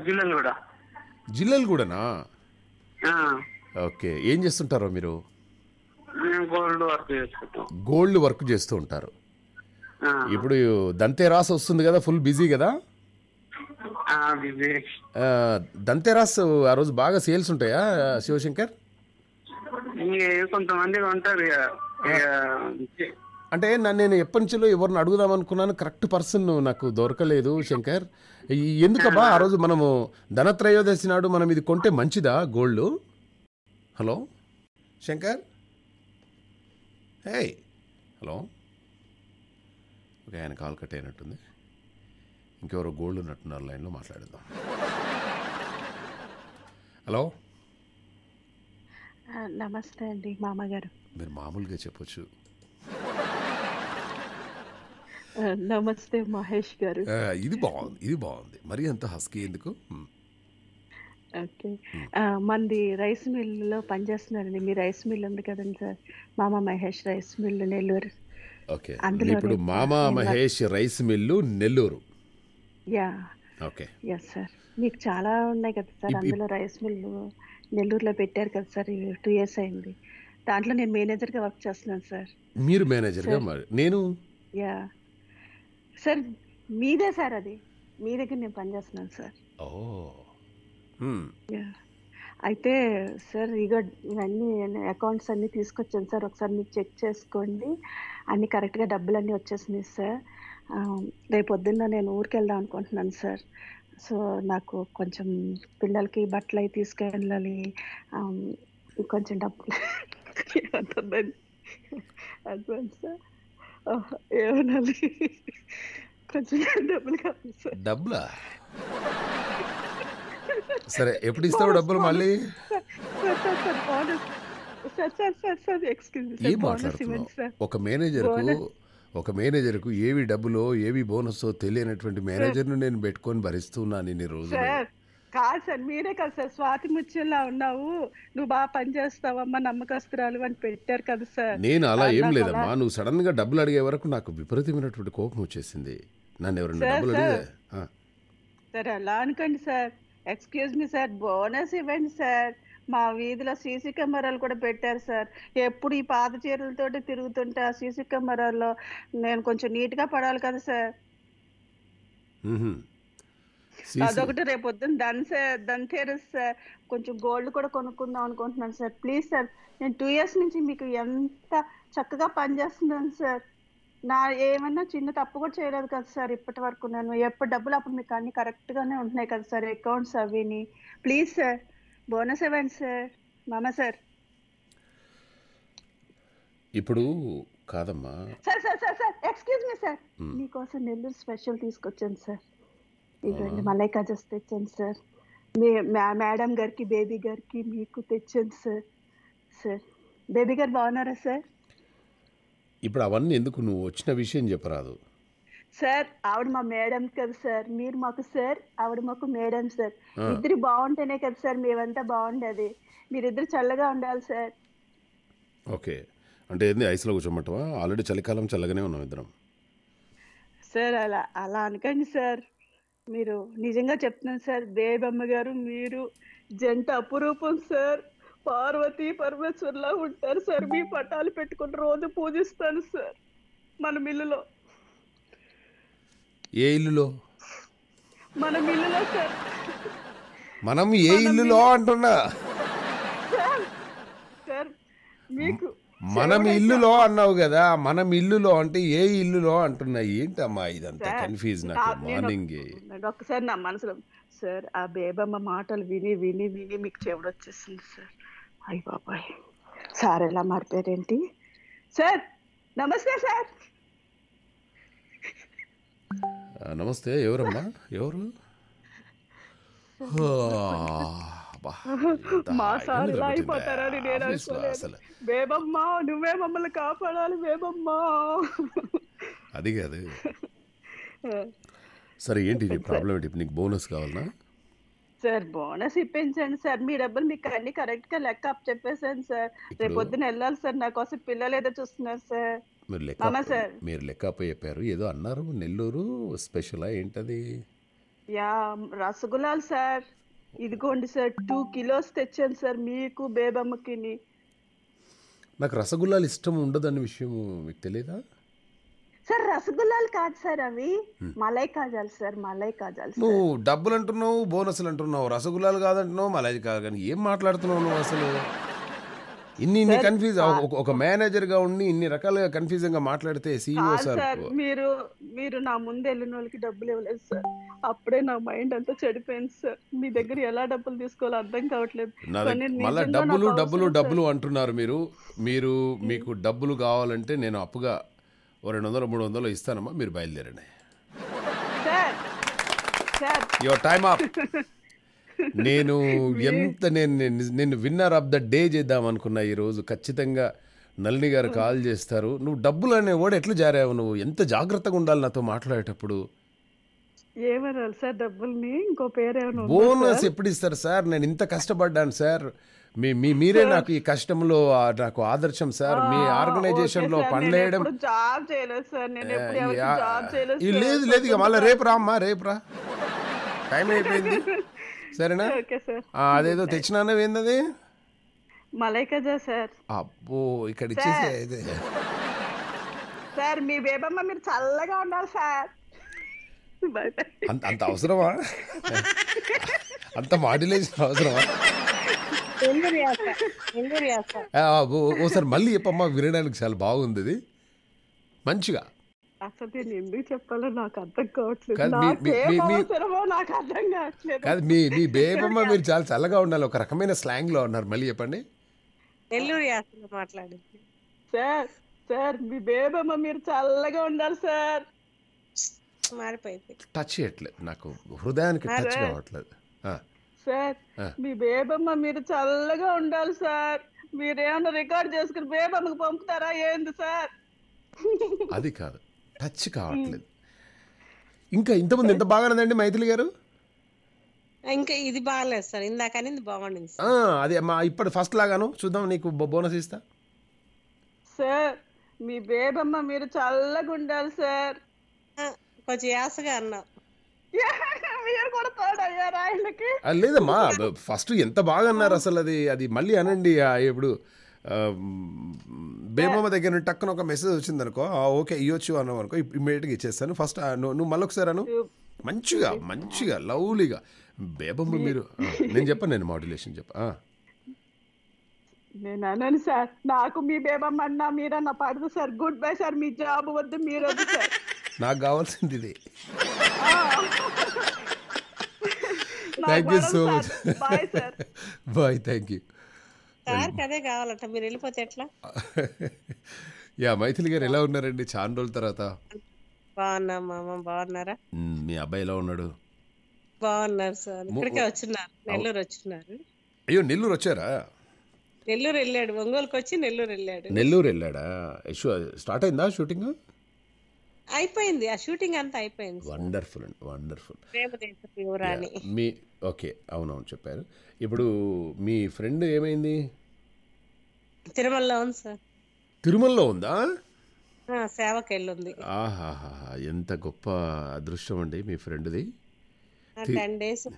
జిల్లలు కూడా జిల్లలు కూడానా ఓకే ఏం చేస్తుంటారో మీరు గోల్డ్ వర్క్ చేస్తూ ఉంటారు ఇప్పుడు దంతేరాస్ వస్తుంది కదా ఫుల్ బిజీ కదా దంతేరాస్ ఆ రోజు బాగా సేల్స్ ఉంటాయా శివశంకర్ అంటే నన్ను నేను ఎప్పటి నుంచిలో ఎవరిని అడుగుదాం అనుకున్నాను కరెక్ట్ పర్సన్ నాకు దొరకలేదు శంకర్ ఎందుకబ్బా ఆ రోజు మనము ధనత్రయోదశి నాడు మనం ఇది కొంటే మంచిదా gold hello Shankar hey hello okay ఆయన కాల్ కట్ అయినట్టుంది ఇంకెవరో గోల్డ్ ఉన్నట్టున్నారు లైన్లో మాట్లాడదాం హలో నమస్తే అండి మామగారు మీరు మామూలుగా చెప్పొచ్చు నమస్తే మహేష్ గారు ఇది బాగుంది ఇది బాగుంది మరి అంత హస్కీ ఎందుకు ఓకే మంది రైస్ మిల్లులో పనిచేస్తున్నారండి మీ రైస్ మిల్ ఉంది కదండి sir Mama Mahesh rice mill Nellore okay ఇప్పుడు Mama Mahesh rice mill Nellore yeah okay yes sir మీకు చాలా ఉన్నాయి కదా సార్ అందులో రైస్ మిల్లు నెల్లూరులో పెట్టారు కదా సార్ టూ ఇయర్స్ అయింది దాంట్లో నేను మేనేజర్గా వర్క్ చేస్తున్నాను సార్ మీరు మేనేజర్గా నేను యా సార్ మీదే సార్ అది మీ దగ్గర నేను పనిచేస్తున్నాను సార్ ఓ Hmm. అయితే సార్ ఇగో ఇవన్నీ అకౌంట్స్ అన్నీ తీసుకొచ్చాను సార్ ఒకసారి మీరు చెక్ చేసుకోండి అన్ని కరెక్ట్గా డబ్బులు అన్నీ వచ్చేసినాయి సార్ రేపు పొద్దున్న నేను ఊరికి వెళ్దాం అనుకుంటున్నాను సార్ సో నాకు కొంచెం పిల్లలకి బట్టలు అవి తీసుకెళ్ళాలి కొంచెం డబ్బులు ఏమంటుందని *laughs* అడ్వాన్స్ ఏమనాలి కొంచెం డబ్బులు కావాలి సార్ డబ్బులా సరే ఎప్పుడు ఇస్తావు డబ్బులు మళ్ళీ ఏం మాట్లాడుతున్నావు ఒక మేనేజర్కు ఒక మేనేజర్కు ఏవి డబ్బులో ఏవి బోనస్ తెలియనటువంటి మేనేజర్ను నేను పెట్టుకొని భరిస్తున్నాను ఇన్ని రోజులు కాదు సార్ మీరే కదా సార్ స్వాతి ముచ్చేలా ఉన్నావు నువ్వు బాగా పని చేస్తావమ్మా నమ్మకస్తురాలు అని పెట్టారు కదా సార్ నేను అలా ఏం లేదమ్మా నువ్వు సడన్ గా డబ్బులు అడిగే వరకు నాకు విపరీతమైనటువంటి కోపం వచ్చేసింది నన్ను ఎవరైనా డబ్బులు అడిగే సరే అలా అనుకోండి sir excuse me sir bonus ఇవ్వండి సార్ మా వీధిలో సీసీ కెమెరాలు కూడా పెట్టారు సార్ ఎప్పుడు ఈ పాత చీరలతోటి తిరుగుతుంటే ఆ సీసీ కెమెరాల్లో నేను కొంచెం నీట్గా పడాలి కదా సార్ అదొకటి రేపు వద్దు దన్ సార్ దన్ సార్ కొంచెం గోల్డ్ కూడా కొనుక్కుందాం అనుకుంటున్నాను సార్ ప్లీజ్ సార్ నేను టూ ఇయర్స్ నుంచి మీకు ఎంత చక్కగా పనిచేస్తున్నాను సార్ నా ఏమన్నా చిన్న తప్పు కూడా చేయలేదు కదా సార్ ఇప్పటి వరకు నేను ఎప్పుడు డబ్బులు అప్పుడు మీకు అన్ని కరెక్ట్ గానే ఉంటున్నాయి కదా సార్ అకౌంట్స్ అవిని ప్లీజ్ సార్ బోనస్ ఇవ్వండి సార్ మామ సార్ ఇప్పుడు కాదమ్మా sir sir sir sir excuse me sir మీకోసం నెల్లూరు స్పెషల్ తీసుకొచ్చాను సార్ ఇదండి మలై కాజస్ తెచ్చాను సార్ మీ మేడం గారికి బేబీ గారికి మీకు తెచ్చాను సార్ సార్ బేబీ గారు బాగున్నారా సార్ ఇప్పుడు అవన్నీ ఎందుకు నువ్వు వచ్చిన విషయం చెప్పరాదు సార్ ఆవిడ మా మేడం కదా సార్ మీరు మాకు సార్ ఆవిడ మాకు మేడం సార్ ఇద్దరు బాగుంటేనే కదా సార్ మేమంతా బాగుండేది మీరిద్దరు చల్లగా ఉండాలి సార్ ఓకే అంటే ఏంది ఐస్లో కూర్చోమంటావా ఆల్రెడీ చలికాలం చల్లగానే ఉన్నాం ఇద్దరం సార్ అలా అలా అనకండి సార్ మీరు నిజంగా చెప్తున్నాను సార్ దేవమ్మ గారు మీరు జంట అపురూపం సార్ పార్వతి పరమేశ్వర్లా ఉంటారు సార్ మీ పటాలు పెట్టుకుని రోజు పూజిస్తాను సార్ మన మిల్లులో ఏ ఇల్లులో మన మిల్లులో సార్ మనం ఏ ఇల్లులో అంటున్నా సార్ మీకు మనం ఇల్లులో అన్నావు కదా మనం ఇల్లులో అంటే ఏ ఇల్లులో అంటున్నా ఏంటమ్మా ఇదంతా కన్ఫ్యూజ్ నాకు మార్నింగ్ ఒకసారి నా మనసులో సార్ ఆ బేబమ్మ మాటలు విని విని విని మీకు చెవిడొచ్చేసింది సార్ అయ్యి బాబాయ్ సార్ ఎలా మారిపోయారేంటి సార్ నమస్తే సార్ నమస్తే ఎవరమ్మా ఎవరు మా సార్ ఇలా అయిపోతారని నేను అనుకోలేదు బేబమ్మా నువ్వే మమ్మల్ని కాపాడాలి బేబమ్మా అది కాదు *laughs* సరే ఏంటి ప్రాబ్లం ఏంటి నీకు బోనస్ కావాలనా సార్ బోనస్ ఇప్పించండి సార్ మీ డబ్బులు మీకు అన్ని కరెక్ట్ గా లెక్క అప్ చెప్పేసాను సార్ రేపు పొద్దున వెళ్ళాలి సార్ నా కోసం పిల్లలు ఏదో చూస్తున్నారు సార్ మీరు లెక్క సార్ మీరు లెక్క చెప్పారు ఏదో అన్నారు నెల్లూరు స్పెషల్ ఏంటది యా రసగుల్లాలు సార్ ఇదిగోండి సార్ టూ కిలోస్ తెచ్చాను సార్ మీకు బేబమ్మకిని నాకు రసగుల్లాలు ఇష్టం అనే విషయం మీకు తెలియదా సార్ రసగుల్లాలు కాదు సార్ అవి మలై కాజాలు సార్ మలై కాజాలు నువ్వు డబ్బులు అంటున్నావు బోనస్లు అంటున్నావు రసగుల్లాలు కాదంటున్నావు మలై కాదు కానీ ఏం మాట్లాడుతున్నావు నువ్వు అసలు ఇన్ని ఇన్ని కన్ఫ్యూజ్ ఒక మేనేజర్ గా ఉండి ఇన్ని రకాలుగా కన్ఫ్యూజింగ్ గా మాట్లాడితే సీఈఓ సార్ మీరు మీరు నా ముందు వెళ్ళిన వాళ్ళకి డబ్బులు ఇవ్వలేదు సార్ అప్పుడే నా మైండ్ అంతా చెడిపోయింది సార్ మీ దగ్గర ఎలా డబ్బులు తీసుకోవాలో అర్థం కావట్లేదు మళ్ళీ డబ్బులు డబ్బులు డబ్బులు అంటున్నారు మీరు మీరు మీకు డబ్బులు కావాలంటే నేను అప్పుగా ఓ రెండు వందలు మూడు వందలు ఇస్తానమ్మా మీరు బయలుదేరండి యువర్ టైమ్ ఆఫ్ నేను ఎంత నేను నేను విన్నర్ ఆఫ్ ద డే చేద్దాం అనుకున్నా ఈరోజు ఖచ్చితంగా నల్ని గారు కాల్ చేస్తారు నువ్వు డబ్బులు అనే కూడా ఎట్లా జారావు నువ్వు ఎంత జాగ్రత్తగా ఉండాలి నాతో మాట్లాడేటప్పుడు బోనస్ ఎప్పుడు ఇస్తారు సార్ నేను ఇంత కష్టపడ్డాను సార్ మీ మీ మీరే నాకు ఈ కష్టంలో నాకు ఆదర్శం సార్ మీ ఆర్గనైజేషన్ లో పనిలేయడం చేయలేదు సార్ నేను చేయలేదు లేదు లేదు ఇక మళ్ళీ రేపు రామ్మా రేపు రా టైం అయిపోయింది సరేనా ఓకే సార్ ఆ, అదేదో తెచ్చినానే ఏందది మలైకజా సార్ అబ్బో ఇక్కడ ఇచ్చేసి సార్ మీ బేబమ్మ మీరు చల్లగా ఉండాలి సార్ బై అంత అంత అవసరమా *laughs* అంత మాడ్యులేషన్ అవసరమా సార్ మళ్ళీ చెప్పమ్మా వినడానికి చాలా బాగుంది అది మంచిగా అసలు ఎందుకు చెప్పాలో నాకు అర్థం కావట్లేదు మీ మీ బేబమ్మ మీరు చాలా చల్లగా ఉండాలి ఒక రకమైన స్లాంగ్ లో ఉన్నారు మళ్ళీ చెప్పండి సార్ సార్ మీ బేబమ్మ మీరు చల్లగా సార్ మారిపోయింది టచ్ చేయట్లేదు నాకు హృదయానికి టచ్ కావట్లేదు సార్ మీ బేబమ్మ మీరు చల్లగా ఉండాలి సార్ మీరేమన్నా రికార్డ్ చేసుకుని బేబమ్మకి పంపుతారా ఏంది సార్ అది కాదు టచ్ కావట్లేదు ఇంకా ఇంతమంది ఎంత బాగానందండి మైథిలి గారు ఇంకా ఇది బాగాలేదు సార్ ఇందాక బాగుండింది అదే మా ఇప్పుడు ఫస్ట్ లాగాను చూద్దాం నీకు బోనస్ ఇస్తా సార్ మీ బేబమ్మ మీరు చల్లగా ఉండాలి సార్ కొంచెం యాసగా అన్నా లేదమ్మా ఫస్ట్ ఎంత బాగా అన్నారు అసలు అది అది మళ్ళీ అనండి ఇప్పుడు బేమమ్మ దగ్గర నుండి టక్కున ఒక మెసేజ్ వచ్చింది అనుకో ఓకే ఇవ్వచ్చు అన్నావు అనుకో ఇమ్మీడియట్గా ఇచ్చేస్తాను ఫస్ట్ నువ్వు మళ్ళీ ఒకసారి అను మంచిగా మంచిగా లవ్లీగా బేబమ్మ మీరు నేను చెప్పాను నేను మాడ్యులేషన్ చెప్ప నేను అన్నాను సార్ నాకు మీ బేబమ్మ అన్నా మీరన్నా పడదు సార్ గుడ్ బై సార్ మీ జాబ్ వద్దు మీరు నాకు కావాల్సింది ఇది thank you so much bye thank you సార్కి అదే కావాలంట మీరు వెళ్ళిపోతే ఎట్లా *laughs* యా మైథిలి గారు ఎలా ఉన్నారండి చాలా రోజుల తర్వాత బాగున్నా మామ బాగున్నారా మీ అబ్బాయి ఎలా ఉన్నాడు బాగున్నారు సార్ ఇక్కడికే వచ్చిన్నారు నెల్లూరు వచ్చిన్నారు అయ్యో నెల్లూరు వచ్చారా నెల్లూరు వెళ్ళాడు ఒంగోలుకి వచ్చి నెల్లూరు వెళ్ళాడు నెల్లూరు వెళ్ళాడా స్టార్ట్ అయిందా షూటింగ్ అయిపోయింది ఆ షూటింగ్ అంతా అయిపోయింది వండర్ఫుల్ అండి వండర్ఫుల్ మీ ఓకే అవునవును చెప్పారు ఇప్పుడు మీ ఫ్రెండ్ ఏమైంది తిరుమలలో ఉంది సార్ తిరుమలలో ఉందా సేవకి వెళ్ళింది ఆహాహా ఎంత గొప్ప అదృష్టం అండి మీ ఫ్రెండ్ది టెన్ డేస్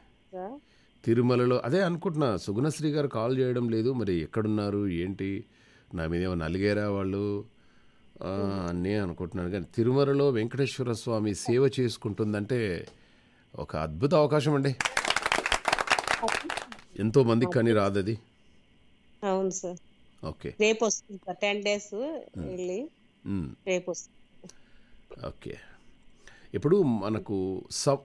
తిరుమలలో అదే అనుకుంటున్నా సుగుణశ్రీ గారు కాల్ చేయడం లేదు మరి ఎక్కడున్నారు ఏంటి నా మీద ఏమైనా అలిగారా వాళ్ళు అన్నీ అనుకుంటున్నాను కానీ తిరుమలలో వెంకటేశ్వర స్వామి సేవ చేసుకుంటుందంటే ఒక అద్భుత అవకాశం అండి ఎంతో మందికి కానీ రాదు అది అవును సార్ ఓకే రేపు వస్తుంది టెన్ డేస్ వెళ్ళి రేపు వస్తుంది ఓకే ఇప్పుడు మనకు స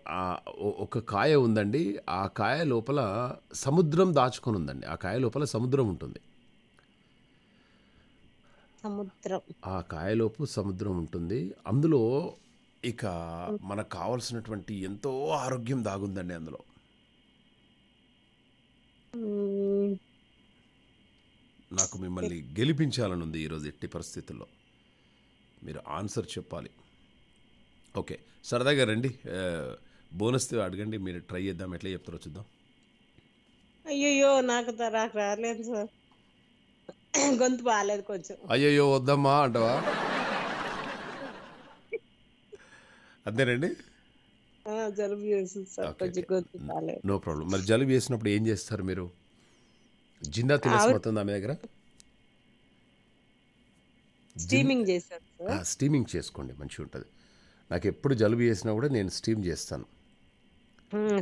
ఒక కాయ ఉందండి ఆ కాయ లోపల సముద్రం దాచుకొని ఉందండి ఆ కాయ లోపల సముద్రం ఉంటుంది సముద్రం ఆ కాయలోపు సముద్రం ఉంటుంది అందులో ఇక మనకు కావాల్సినటువంటి ఎంతో ఆరోగ్యం దాగుందండి అందులో నాకు మిమ్మల్ని గెలిపించాలనుంది ఈరోజు ఎట్టి పరిస్థితుల్లో మీరు ఆన్సర్ చెప్పాలి ఓకే సరదాగా రండి బోనస్ అడగండి మీరు ట్రై చేద్దాం ఎట్లా చెప్తారో చూద్దాం అయ్యో నాకు రాలేదు సార్ గొంతు బాగాలేదు కొంచెం అయ్యో వద్దమ్మా అంటవా అంతేనండి జలుబు చేసింది నో ప్రాబ్లం మరి జలుబు చేసినప్పుడు ఏం చేస్తారు మీరు జిందా తినేసి మొత్తం మీ దగ్గర స్టీమింగ్ చేస్తారు స్టీమింగ్ చేసుకోండి మంచిగా ఉంటుంది నాకు ఎప్పుడు జలుబు చేసినా కూడా నేను స్టీమ్ చేస్తాను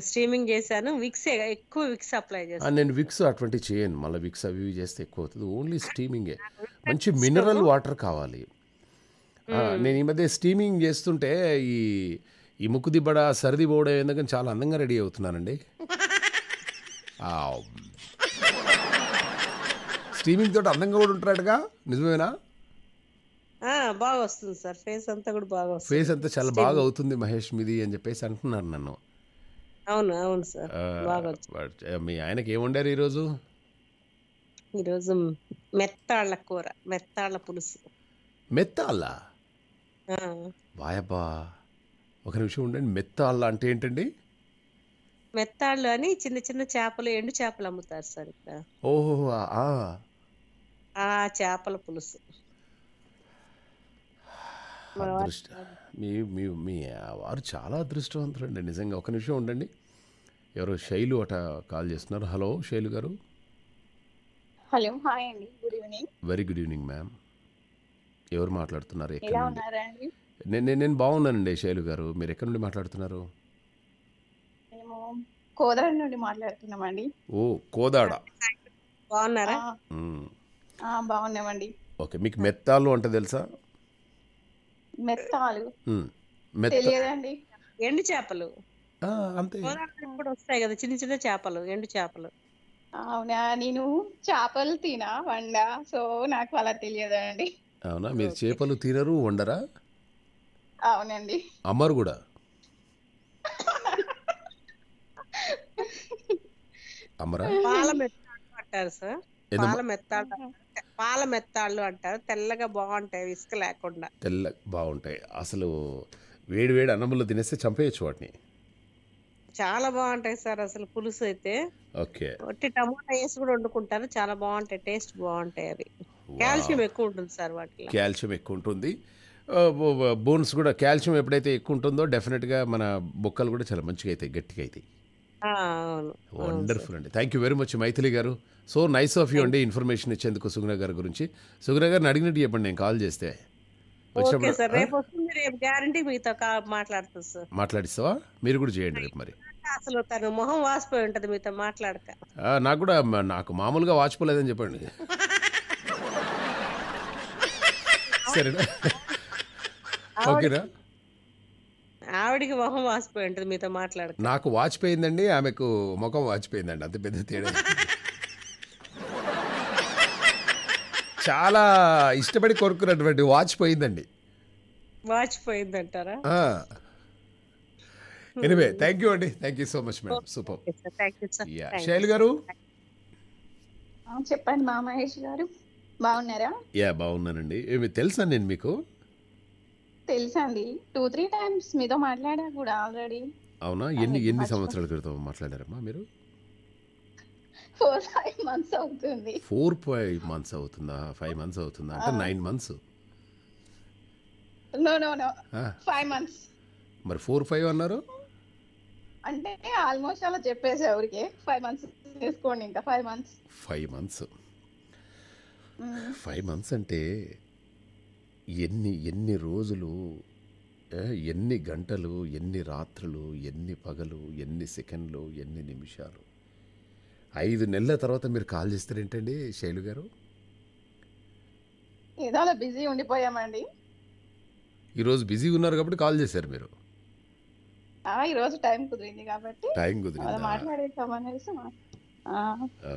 స్ట్రీమింగ్ చేశాను విక్స్ ఎక్కువ విక్స్ అప్లై చేస్తాను నేను విక్స్ అటువంటి చేయను మళ్ళీ విక్స్ అవి చేస్తే ఎక్కువ అవుతుంది ఓన్లీ స్టీమింగే మంచి మినరల్ వాటర్ కావాలి నేను ఈ మధ్య స్టీమింగ్ చేస్తుంటే ఈ ఈ ముక్కు దిబ్బడ సర్ది పోవడం ఎందుకని చాలా అందంగా రెడీ అవుతున్నానండి స్టీమింగ్ *laughs* తోటి అందంగా కూడా ఉంటాడగా నిజమేనా బాగా వస్తుంది సార్ ఫేస్ అంతా కూడా బాగా ఫేస్ అంతా చాలా బాగా అవుతుంది మహేష్ మిది అని చెప్పేసి అంటున్నారు నన్ను అవును. అవును సార్. మీ ఆయనకి ఏముండారు ఈరోజు? ఈరోజు మెత్తాళ్ళ కూర. మెత్తాళ్ళ పులుసు. మెత్తాళ్ళ వాయబ్బా! ఒక నిమిషం ఉండండి. మెత్తాళ్ళ అంటే ఏంటండి? మెత్తాళ్ళు అని చిన్న చిన్న చేపలు, ఎండు చేపలు అమ్ముతారు సార్ ఇక్కడ. ఆ! ఆ చేపల పులుసు. మీ మీ మీ వారు చాలా అదృష్టవంతులండి నిజంగా ఒక నిమిషం ఉండండి ఎవరు శైలు అట కాల్ చేస్తున్నారు హలో శైలు గారు హలో హాయ్ అండి good evening very good evening ma'am ఎవరు మాట్లాడుతున్నారు ఎక్కడ నుండి నేను నేను బాగున్నానండి శైలు గారు మీరు ఎక్కడ నుండి మాట్లాడుతున్నారు కోదాడ నుండి మాట్లాడుతున్నామండి ఓ కోదాడ బాగున్నారా బాగున్నామండి ఓకే మీకు మెత్తాలు అంటే తెలుసా మెత్తాలు తెలియదండి ఎండు చేపలు ఇప్పుడు వస్తాయి కదా చిన్న చిన్న చేపలు ఎండు చేపలు అవునా నేను చేపలు తినా వండా సో నాకు అలా తెలియదండి అవునా మీరు చేపలు తినరు వండరా అవునండి అమ్మరు కూడా *laughs* అమ్మరా పాల మెత్తాడు పట్టారు సార్ పాల పాల మెత్తాళ్ళు అంటారు తెల్లగా బాగుంటాయి ఇసుక లేకుండా తెల్ల బాగుంటాయి అసలు వేడి వేడి అన్నములు తినేస్తే చంపేయచ్చు వాటిని చాలా బాగుంటాయి సార్ అసలు పులుసు అయితే ఓకే ఒట్టి టమాటా వేసి కూడా వండుకుంటారు చాలా బాగుంటాయి టేస్ట్ బాగుంటాయి అవి కాల్షియం ఎక్కువ ఉంటుంది సార్ వాటిలో కాల్షియం ఎక్కువ ఉంటుంది బోన్స్ కూడా కాల్షియం ఎప్పుడైతే ఎక్కువ ఉంటుందో డెఫినెట్గా మన బొక్కలు కూడా చాలా మంచిగా అవుతాయి గట్టిగా అవుతాయి వండర్ఫుల్ అండి thank you very much Maithili గారు సో నైస్ ఆఫ్ యూ అండి ఇన్ఫర్మేషన్ ఇచ్చేందుకు సుగుణ గారి గురించి సుగుణ గారిని అడిగినట్టు చెప్పండి నేను కాల్ చేస్తే మీతో మాట్లాడిస్తావా మీరు కూడా చేయండి రేపు మరి అసలు తను మొహం వాసిపోయి ఉంటది మీతో మాట్లాడక నాకు కూడా నాకు మామూలుగా వాచిపోలేదని చెప్పండి *laughs* సరేనా ఓకేనా ఆవిడికి మొహం వాచిపోయి ఉంటుంది మీతో మాట్లాడ నాకు వాచిపోయిందండి ఆమెకు ముఖం వాచిపోయిందండి అంత పెద్ద తేడా చాలా ఇష్టపడి కోరుకున్నటువంటి వాచ్ పోయిందండి వాచ్ పోయిందంటారా ఎనివే థ్యాంక్ యూ hmm. అండి thank you so much madam super Shaili గారు చెప్పండి మా మహేష్ గారు బాగున్నారా యా బాగున్నానండి తెలుసా నేను మీకు తెలుసండి టూ త్రీ టైమ్స్ మీతో మాట్లాడా కూడా ఆల్రెడీ అవునా ఎన్ని ఎన్ని సంవత్సరాల క్రితం మాట్లాడారమ్మా మీరు ఫోర్ ఫైవ్ మంత్స్ అవుతుంది ఫోర్ ఫైవ్ మంత్స్ అవుతుందా ఫైవ్ మంత్స్ అవుతుందా అంటే nine months no no no five months మరి ఫోర్ ఫైవ్ అన్నారు అంటే ఆల్మోస్ట్ అలా చెప్పేసి ఎవరికి ఫైవ్ మంత్స్ చేసుకోండి ఇంకా five months five months five months అంటే ఎన్ని ఎన్ని రోజులు ఎన్ని గంటలు ఎన్ని రాత్రులు ఎన్ని పగలు ఎన్ని సెకండ్లు ఎన్ని నిమిషాలు ఐదు నెలల తర్వాత మీరు కాల్ చేస్తారేంటండి శైలు గారు బిజీ ఉండిపోయామండి ఈరోజు బిజీ ఉన్నారు కాబట్టి కాల్ చేశారు మీరు ఈరోజు టైం కుదిరింది కాబట్టి టైం కుదిరింది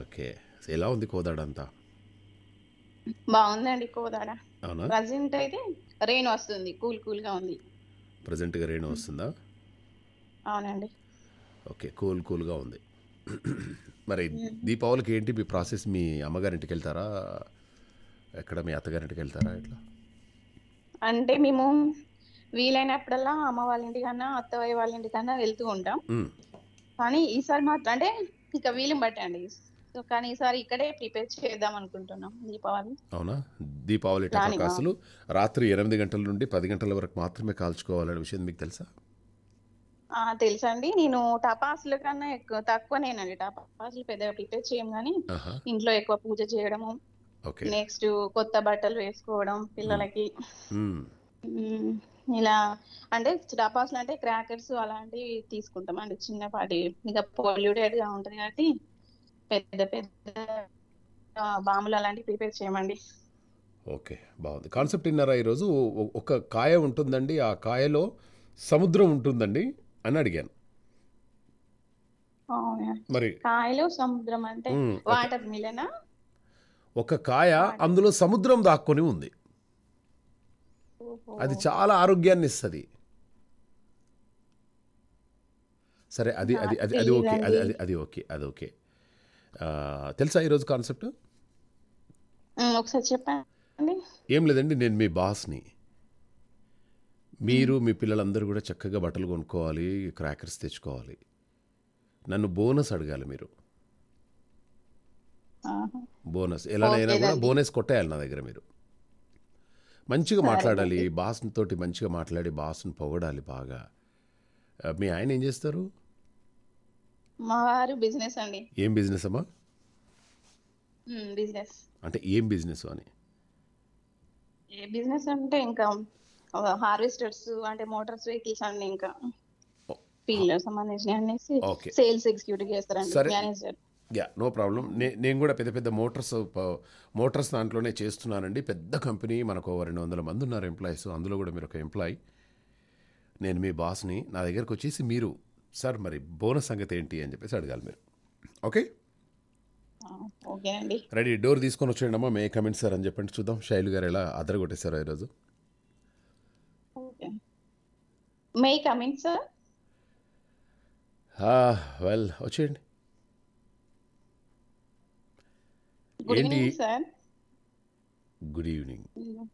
ఓకే ఎలా ఉంది కోదాడంతా బాగుందండి కోదాడ అవునా ప్రజెంట్ అయితే రెయిన్ వస్తుంది కూల్ కూల్గా ఉంది ప్రజెంట్గా రెయిన్ వస్తుందా అవునండి ఓకే కూల్ కూల్గా ఉంది *clears throat* మరి దీపావళికి ఏంటి మీ ప్రాసెస్ మీ అమ్మగారింటికి వెళ్తారా ఎక్కడ మీ అత్తగారింటికి వెళ్తారా ఇట్లా అంటే మేము వీలైనప్పుడల్లా అమ్మ వాళ్ళ ఇంటికన్నా అత్తవయ్య వాళ్ళ ఇంటికన్నా వెళ్తూ ఉంటాం కానీ ఈసారి మాత్రం అంటే ఇక వీలుని బట్టండి కానీ ఈసారి ఇక్కడే ప్రిపేర్ చేద్దాం అనుకుంటున్నాం దీపావళి అవునా దీపావళి టపాకాసులు రాత్రి ఎనిమిది గంటల నుండి పది గంటల వరకు మాత్రమే కాల్చుకోవాలనే విషయం మీకు తెలుసా తెలుసండి నేను టపాసుల కన్నా ఎక్కువ తక్కువ నేనండి టపాసులు పెద్దగా ప్రిపేర్ చేయం కానీ ఇంట్లో ఎక్కువ పూజ చేయడము నెక్స్ట్ కొత్త బట్టలు వేసుకోవడం పిల్లలకి ఇలా అంటే టపాసులు అంటే క్రాకర్స్ అలాంటివి తీసుకుంటాం అండి చిన్నపాటి ఇక పొల్యూటెడ్ గా ఉంటది కాబట్టి పెద్ద పెద్ద బాంబులు అలాంటివి ప్రిపేర్ చేయమండి ఓకే బాగుంది కాన్సెప్ట్ విన్నారా ఈరోజు ఒక కాయ ఉంటుందండి ఆ కాయలో సముద్రం ఉంటుందండి అని అడిగాను మరి కాయలో సముద్రం అంటే వాటర్ ఒక కాయ అందులో సముద్రం దాక్కొని ఉంది అది చాలా ఆరోగ్యాన్ని ఇస్తుంది సరే అది అది అది అది ఓకే అది అది ఓకే అది ఓకే తెలుసా ఈరోజు కాన్సెప్ట్ ఒకసారి చెప్పండి ఏం లేదండి నేను మీ బాస్ని మీరు మీ పిల్లలందరూ కూడా చక్కగా బట్టలు కొనుక్కోవాలి క్రాకర్స్ తెచ్చుకోవాలి నన్ను బోనస్ అడగాలి మీరు బోనస్ ఎలానైనా కూడా బోనస్ కొట్టేయాలి నా దగ్గర మీరు మంచిగా మాట్లాడాలి బాస్ని తోటి మంచిగా మాట్లాడి బాస్ని పొగడాలి బాగా మీ ఆయన ఏం చేస్తారు మా వారు బిజినెస్ అండి ఏం బిజినెస్ అమ్మా బిజినెస్ అంటే ఏం బిజినెస్ అని ఏ బిజినెస్ అంటే ఇంకా హార్వెస్టర్స్ అంటే మోటార్స్ వెహికల్స్ అండి ఇంకా ఫీల్డ్ సంబంధించిన అనేసి సేల్స్ ఎగ్జిక్యూటివ్ చేస్తారండి మేనేజర్ యా నో ప్రాబ్లం నే నేను కూడా పెద్ద పెద్ద మోటార్స్ మోటార్స్ దాంట్లోనే చేస్తున్నానండి పెద్ద కంపెనీ మనకు రెండు వందల మంది ఉన్నారు ఎంప్లాయీస్ అందులో కూడా మీరు ఒక ఎంప్లాయీ నేను మీ బాస్ని నా దగ్గరకు వచ్చేసి మీరు సార్ మరి బోనస్ సంగతి ఏంటి అని చెప్పేసి అడగాలి మీరు ఓకే రెడీ డోర్ తీసుకొని వచ్చేయండి అమ్మా మే కమెంట్ సార్ అని చెప్పండి చూద్దాం శైలు గారు ఎలా అదర కొట్టేశారు ఈరోజు మే కమెంట్ సార్ వెల్ వచ్చేయండి ఏంటి గుడ్ ఈవినింగ్ hmm.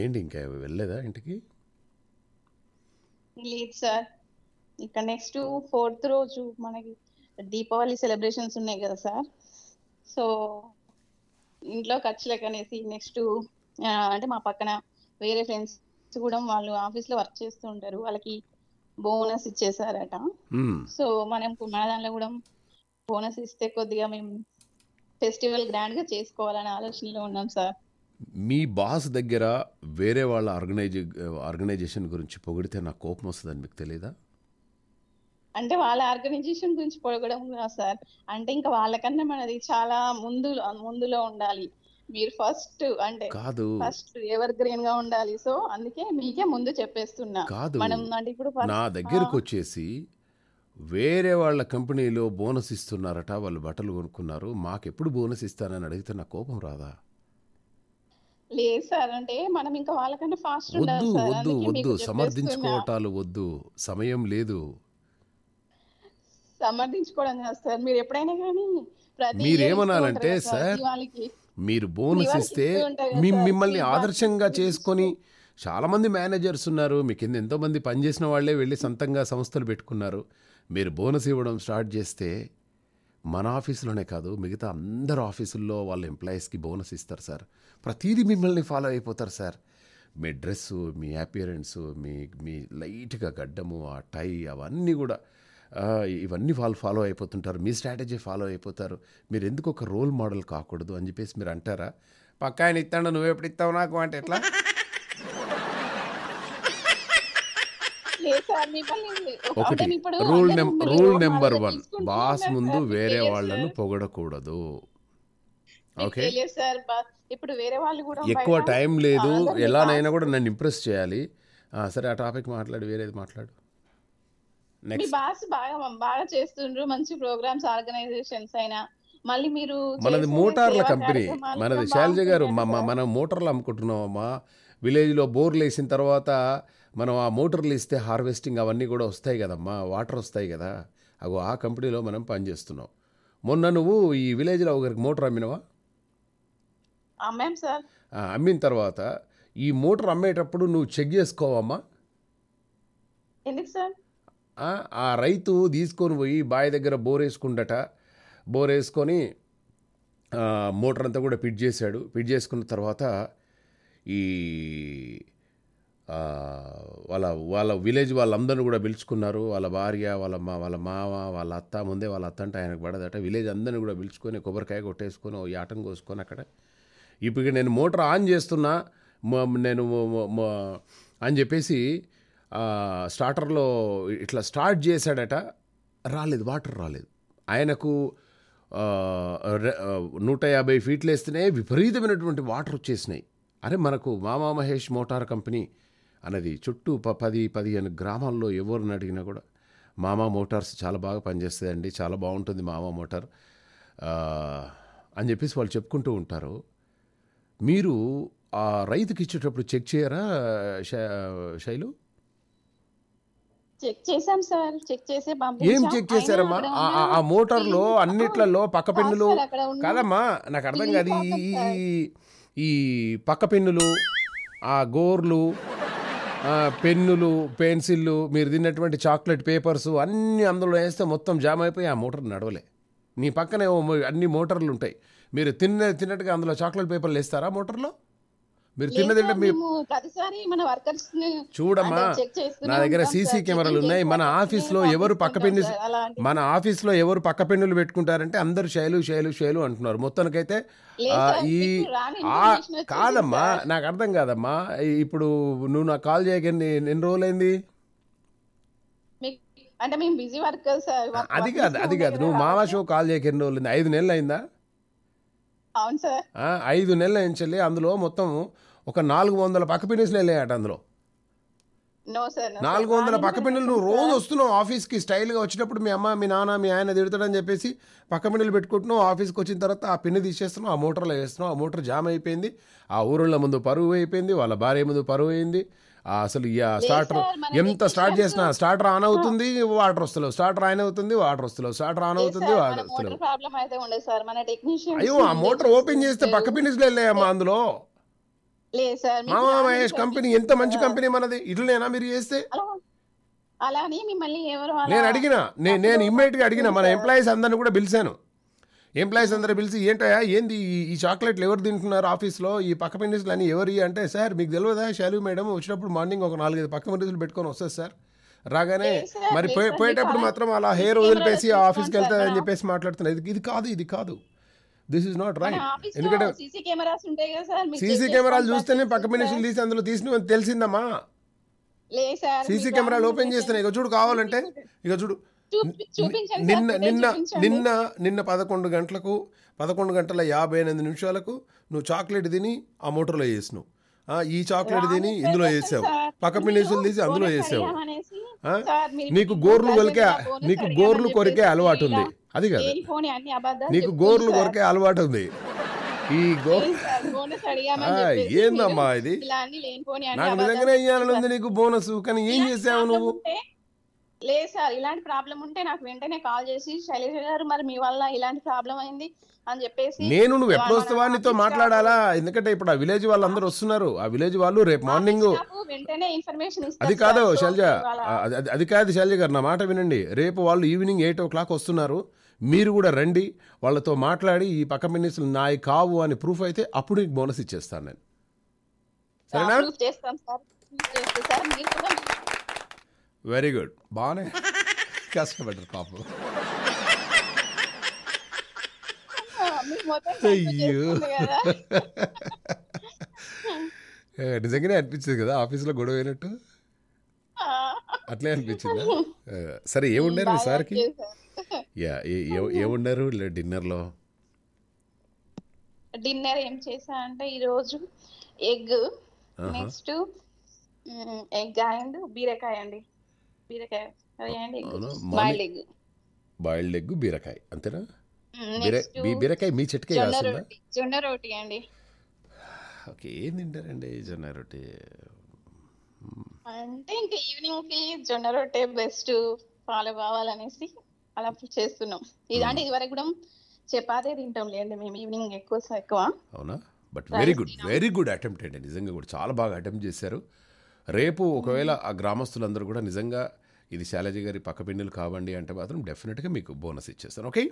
ఏంటి ఇంకా వెళ్ళలేదా ఇంటికి లేదు సార్ ఇక్కడ నెక్స్ట్ ఫోర్త్ రోజు మనకి దీపావళి సెలబ్రేషన్స్ ఉన్నాయి కదా సార్ సో ఇంట్లో ఖర్చులకు అనేసి నెక్స్ట్ అంటే మా పక్కన వేరే ఫ్రెండ్స్ కూడా వాళ్ళు ఆఫీస్ లో వర్క్ చేస్తూ ఉంటారు వాళ్ళకి బోనస్ ఇచ్చేసారట సో hmm. మనం మన దాంట్లో కూడా బోనస్ ఇస్తే కొద్దిగా మేము ఫెస్టివల్ గ్రాండ్ గా చేసుకోవాలనే ఆలోచనలో ఉన్నాం సార్ మీ బాస్ దగ్గర వేరే వాళ్ళ ఆర్గనైజ్ ఆర్గనైజేషన్ గురించి పొగిడితే నాకు కోపం వస్తుందని మీకు తెలియదా అంటే వాళ్ళ ఆర్గనైజేషన్ గురించి పొడగడం సార్ అంటే ఇంకా వాళ్ళకన్నా మనది చాలా ముందు ముందులో ఉండాలి మీరు ఫస్ట్ అంటే కాదు ఫస్ట్ ఎవర్ గ్రీన్ గా ఉండాలి సో అందుకే మీకే ముందు చెప్పేస్తున్నా కాదు మనం అంటే ఇప్పుడు నా దగ్గరకు వచ్చేసి వేరే వాళ్ళ కంపెనీలో బోనస్ ఇస్తున్నారట వాళ్ళు బట్టలు కొనుక్కున్నారు మాకెప్పుడు బోనస్ ఇస్తారని అడిగితే నా కోపం రాదా లేదు సార్ అంటే మనం ఇంకా వాళ్ళకన్నా ఫాస్ట్ వద్దు వద్దు వద్దు సమర్థించుకోవటాలు వద్దు సమయం లేదు సమర్థించుకోవడం చేస్తారు మీరు ఎప్పుడైనా కానీ మీరేమనాలంటే సార్ మీరు బోనస్ ఇస్తే మిమ్మల్ని ఆదర్శంగా చేసుకొని చాలామంది మేనేజర్స్ ఉన్నారు మీ కింద ఎంతోమంది పనిచేసిన వాళ్ళే వెళ్ళి సొంతంగా సంస్థలు పెట్టుకున్నారు మీరు బోనస్ ఇవ్వడం స్టార్ట్ చేస్తే మన ఆఫీసులోనే కాదు మిగతా అందరు ఆఫీసుల్లో వాళ్ళ ఎంప్లాయీస్కి బోనస్ ఇస్తారు సార్ ప్రతీది మిమ్మల్ని ఫాలో అయిపోతారు సార్ మీ డ్రెస్సు మీ అపియరెన్సు మీ మీ లైట్గా గడ్డము ఆ టై అవన్నీ కూడా ఇవన్నీ వాళ్ళు ఫాలో అయిపోతుంటారు మీ స్ట్రాటజీ ఫాలో అయిపోతారు మీరు ఎందుకు ఒక రోల్ మోడల్ కాకూడదు అని చెప్పేసి మీరు అంటారా పక్క ఆయన ఇస్తాడు నువ్వెప్పుడు ఇస్తావు నాకు అంటే ఎట్లా ఒకటి rule rule number one boss ముందు వేరే వాళ్ళను పొగడకూడదు ఓకే ఇప్పుడు వేరే వాళ్ళు కూడా ఎక్కువ టైం లేదు ఎలానైనా కూడా నన్ను ఇంప్రెస్ చేయాలి సరే ఆ టాపిక్ మాట్లాడు వేరేది మాట్లాడు మీ బాస్ బాగా బాగా చేస్తుండ్రు మంచి ప్రోగ్రామ్స్ ఆర్గనైజేషన్స్ అయినా మళ్ళీ మీరు మనది మోటార్ల కంపెనీ మనది శైలజ గారు మనం మోటార్లు అమ్ముకుంటున్నామమ్మా విలేజ్లో బోర్లు వేసిన తర్వాత మనం ఆ మోటార్లు ఇస్తే హార్వెస్టింగ్ అవన్నీ కూడా వస్తాయి కదమ్మా వాటర్ వస్తాయి కదా అగో ఆ కంపెనీలో మనం పనిచేస్తున్నాం మొన్న నువ్వు ఈ విలేజ్లో ఒకరికి మోటార్ అమ్మినవా అమ్మాం సార్ అమ్మిన తర్వాత ఈ మోటార్ అమ్మేటప్పుడు నువ్వు చెక్ చేసుకోవమ్మా ఎందుకు సార్ ఆ రైతు తీసుకొని పోయి బావి దగ్గర బోర్ వేసుకుండట బోర్ వేసుకొని మోటార్ అంతా కూడా ఫిట్ చేశాడు ఫిట్ చేసుకున్న తర్వాత ఈ వాళ్ళ వాళ్ళ విలేజ్ వాళ్ళందరిని కూడా పిలుచుకున్నారు వాళ్ళ భార్య వాళ్ళ మా వాళ్ళ మామ వాళ్ళ అత్త ముందే వాళ్ళ అత్త అంటే ఆయనకు పడదట విలేజ్ అందరిని కూడా పిలుచుకొని కొబ్బరికాయ కొట్టేసుకొని యాటం కోసుకొని అక్కడ ఇప్పుడు నేను మోటార్ ఆన్ చేస్తున్నా నేను అని చెప్పేసి స్టార్టర్లో ఇట్లా స్టార్ట్ చేశాడట రాలేదు వాటర్ రాలేదు ఆయనకు నూట యాభై ఫీట్లు వేస్తేనే విపరీతమైనటువంటి వాటర్ వచ్చేసినాయి అరే మనకు మామా మహేష్ మోటార్ కంపెనీ అన్నది చుట్టూ ప పది పదిహేను గ్రామాల్లో ఎవరిని అడిగినా కూడా మామా మోటార్స్ చాలా బాగా పనిచేస్తాయండి చాలా బాగుంటుంది మామా మోటార్ అని చెప్పేసి వాళ్ళు చెప్పుకుంటూ ఉంటారు మీరు ఆ రైతుకి ఇచ్చేటప్పుడు చెక్ చేయరా శైలు చెక్ సార్ చెక్ ఏం చెక్ చేశారమ్మా ఆ మోటార్ లో అన్నిట్లలో పక్క పెన్నులు కాదమ్మా నాకు అర్థం కాదు ఈ పక్క పెన్నులు ఆ గోర్లు పెన్నులు పెన్సిళ్ళు మీరు తిన్నటువంటి చాక్లెట్ పేపర్స్ అన్నీ అందులో వేస్తే మొత్తం జామ్ అయిపోయి ఆ మోటార్ నడవలే నీ పక్కనే అన్ని మోటార్లు ఉంటాయి మీరు తిన్న తిన్నట్టుగా అందులో చాక్లెట్ పేపర్లు వేస్తారా మోటార్లో మీరు తిన్నదంటే మీ చూడమ్మా నా దగ్గర సీసీ కెమెరాలు ఉన్నాయి మన ఆఫీస్లో ఎవరు పక్క పెన్ను మన ఆఫీస్లో ఎవరు పక్క పెన్నులు పెట్టుకుంటారంటే అందరు శైలు శైలు శైలు అంటున్నారు మొత్తానికైతే ఈ కాదమ్మా నాకు అర్థం కాదమ్మా ఇప్పుడు నువ్వు నాకు కాల్ చేయగలి ఎన్ని రోజులైంది అది కాదు అది కాదు నువ్వు మామా షో కాల్ చేయక ఎన్ని రోజులు ఐదు నెలలు అయిందా అవును సార్ ఐదు నెలలు అయించలే అందులో మొత్తం ఒక నాలుగు వందల పక్క పిన్నులు వెళ్ళాయట అందులో నాలుగు వందల పక్క పిన్నులు నువ్వు రోజు వస్తున్నావు ఆఫీస్కి స్టైల్గా వచ్చినప్పుడు మీ అమ్మ మీ నాన్న మీ ఆయన తిడతాడని చెప్పేసి పక్క పిన్నులు పెట్టుకుంటున్నావు ఆఫీస్కి వచ్చిన తర్వాత ఆ పిన్ను తీసేస్తున్నావు ఆ మోటార్లో వేస్తున్నావు ఆ మోటార్ జామ్ అయిపోయింది ఆ ఊరుళ్ళ ముందు పరువు అయిపోయింది వాళ్ళ భార్య ముందు పరువు అయింది అసలు స్టార్టర్ ఎంత స్టార్ట్ చేసినా స్టార్టర్ ఆన్ అవుతుంది వాటర్ వస్తలేవు స్టార్టర్ ఆన్ అవుతుంది వాటర్ వస్తలేవు స్టార్టర్ ఆన్ అవుతుంది వాటర్ వస్తలేవు అయ్యో ఆ మోటార్ ఓపెన్ చేస్తే పక్క పిన్నిస్లో వెళ్ళాయమ్మా అందులో మామా మహేష్ కంపెనీ ఎంత మంచి కంపెనీ మనది ఇట్లనేనా మీరు చేస్తే అలా మిమ్మల్ని ఎవరు నేను అడిగిన నేను నేను ఇమ్మీడియట్గా అడిగిన మన ఎంప్లాయీస్ అందరిని కూడా పిలిచాను ఎంప్లాయీస్ అందరూ పిలిచి ఏంటయ్యా ఏంది ఈ చాక్లెట్లు ఎవరు తింటున్నారు ఆఫీస్లో ఈ పక్క పిండిసులు అని ఎవరు అంటే సార్ మీకు తెలియదా శాలు మేడం వచ్చినప్పుడు మార్నింగ్ ఒక నాలుగైదు పక్క పిండిసులు పెట్టుకొని వస్తుంది సార్ రాగానే మరి పోయేటప్పుడు మాత్రం అలా హెయిర్ వదిలిపేసి ఆఫీస్కి వెళ్తారని చెప్పేసి మాట్లాడుతున్నారు ఇది ఇది కాదు ఇది కాదు దిస్ ఇస్ నాట్ రైట్ ఎందుకంటే సీసీ కెమెరాలు చూస్తేనే పక్క మినిషన్ తీసి అందులో తీసిన తెలిసిందమ్మా సీసీ కెమెరాలు ఓపెన్ చేస్తున్నాయి ఇక చూడు కావాలంటే ఇక చూడు నిన్న నిన్న నిన్న నిన్న పదకొండు గంటలకు పదకొండు గంటల యాభై ఎనిమిది నిమిషాలకు నువ్వు చాక్లెట్ తిని ఆ మోటార్లో వేసినావు ఈ చాక్లెట్ తిని ఇందులో వేసావు పక్క పిండేసులు తీసి అందులో వేసావు నీకు గోర్లు కొరికే నీకు గోర్లు కొరికే అలవాటు ఉంది అది కాదు నీకు గోర్లు కొరకే అలవాటు ఉంది ఈ గో ఏందమ్మా ఇది నాకు నిజంగానే ఇవ్వాలని ఉంది నీకు బోనస్ కానీ ఏం చేసావు నువ్వు లేదు సార్ ఇలాంటి ప్రాబ్లం ఉంటే నాకు వెంటనే కాల్ చేసి శైలేష్ గారు మరి మీ వల్ల ఇలాంటి ప్రాబ్లం అయింది అని చెప్పేసి నేను నువ్వు ఎప్పుడు వస్తావా నీతో మాట్లాడాలా ఎందుకంటే ఇప్పుడు ఆ విలేజ్ వాళ్ళు అందరు వస్తున్నారు ఆ విలేజ్ వాళ్ళు రేపు మార్నింగ్ వెంటనే ఇన్ఫర్మేషన్ అది కాదు శైలజ అది కాదు శైలజ గారు నా మాట వినండి రేపు వాళ్ళు ఈవినింగ్ ఎయిట్ ఓ క్లాక్ వస్తున్నారు మీరు కూడా రండి వాళ్ళతో మాట్లాడి ఈ పక్క మినిస్టులు నాయి కావు అని ప్రూఫ్ అయితే అప్పుడు మీకు బోనస్ ఇచ్చేస్తాను నేను వెరీ గుడ్ బాగానే కష్టపడ్డారు పాపం అయ్యో నిజంగానే అనిపించింది కదా ఆఫీస్లో గొడవ అయినట్టు అట్లే అనిపించింది *laughs* సరే ఏముండే మీ సార్కి యా ఏమున్నారు డిన్నర్లో డిన్నర్ ఏం చేసా అంటే ఈరోజు ఎగ్ నెక్స్ట్ ఎగ్ అండ్ బీరకాయ అండి బీరకాయ బాయిల్డ్ ఎగ్ బాయిల్డ్ ఎగ్ బీరకాయ అంతేనా బీరకాయ మీ చెట్టుకే కాసిందా జొన్న రోటి అండి ఓకే ఏం తింటారండి జొన్న రొట్టె అంటే ఇంకా ఈవినింగ్ కి జొన్న రొట్టె బెస్ట్ ఫాలో కావాలనేసి అలా చేస్తున్నాం ఇది hmm. అంటే ఇది వరకు కూడా చపాతే తింటాం లేండి మేము ఈవినింగ్ ఎక్కువ ఎక్కువ అవునా but very good very good attempt అండి నిజంగా కూడా చాలా బాగా అటెంప్ట్ చేశారు రేపు ఒకవేళ hmm. ఆ గ్రామస్తులందరూ కూడా నిజంగా ఇది శాలజీ గారి పక్క పిన్నులు కావండి అంటే మాత్రం డెఫినెట్గా మీకు బోనస్ ఇచ్చేస్తాను okay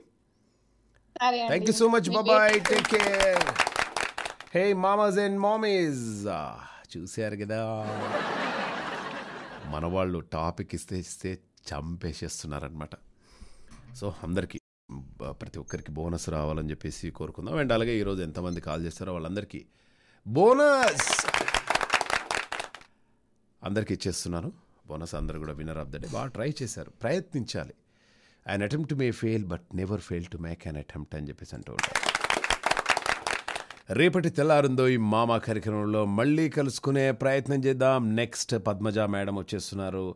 thank you so much బాబాయ్ టేక్ కేర్ హే మామాజ్ అండ్ మామీజ్ చూశారు కదా *laughs* మన వాళ్ళు టాపిక్ ఇస్తే ఇస్తే చంపేసేస్తున్నారనమాట సో అందరికీ ప్రతి ఒక్కరికి బోనస్ రావాలని చెప్పేసి కోరుకుందాం అండ్ అలాగే ఈరోజు ఎంతమంది కాల్ చేస్తారో వాళ్ళందరికీ బోనస్ అందరికీ ఇచ్చేస్తున్నాను బోనస్ అందరు కూడా విన్నర్ ఆఫ్ ద డే బాగా ట్రై చేశారు ప్రయత్నించాలి an attempt may fail but never fail to make an attempt అని చెప్పేసి అంటూ ఉంటారు రేపటి తెల్లారుందో ఈ మామా కార్యక్రమంలో మళ్ళీ కలుసుకునే ప్రయత్నం చేద్దాం నెక్స్ట్ పద్మజ మేడం వచ్చేస్తున్నారు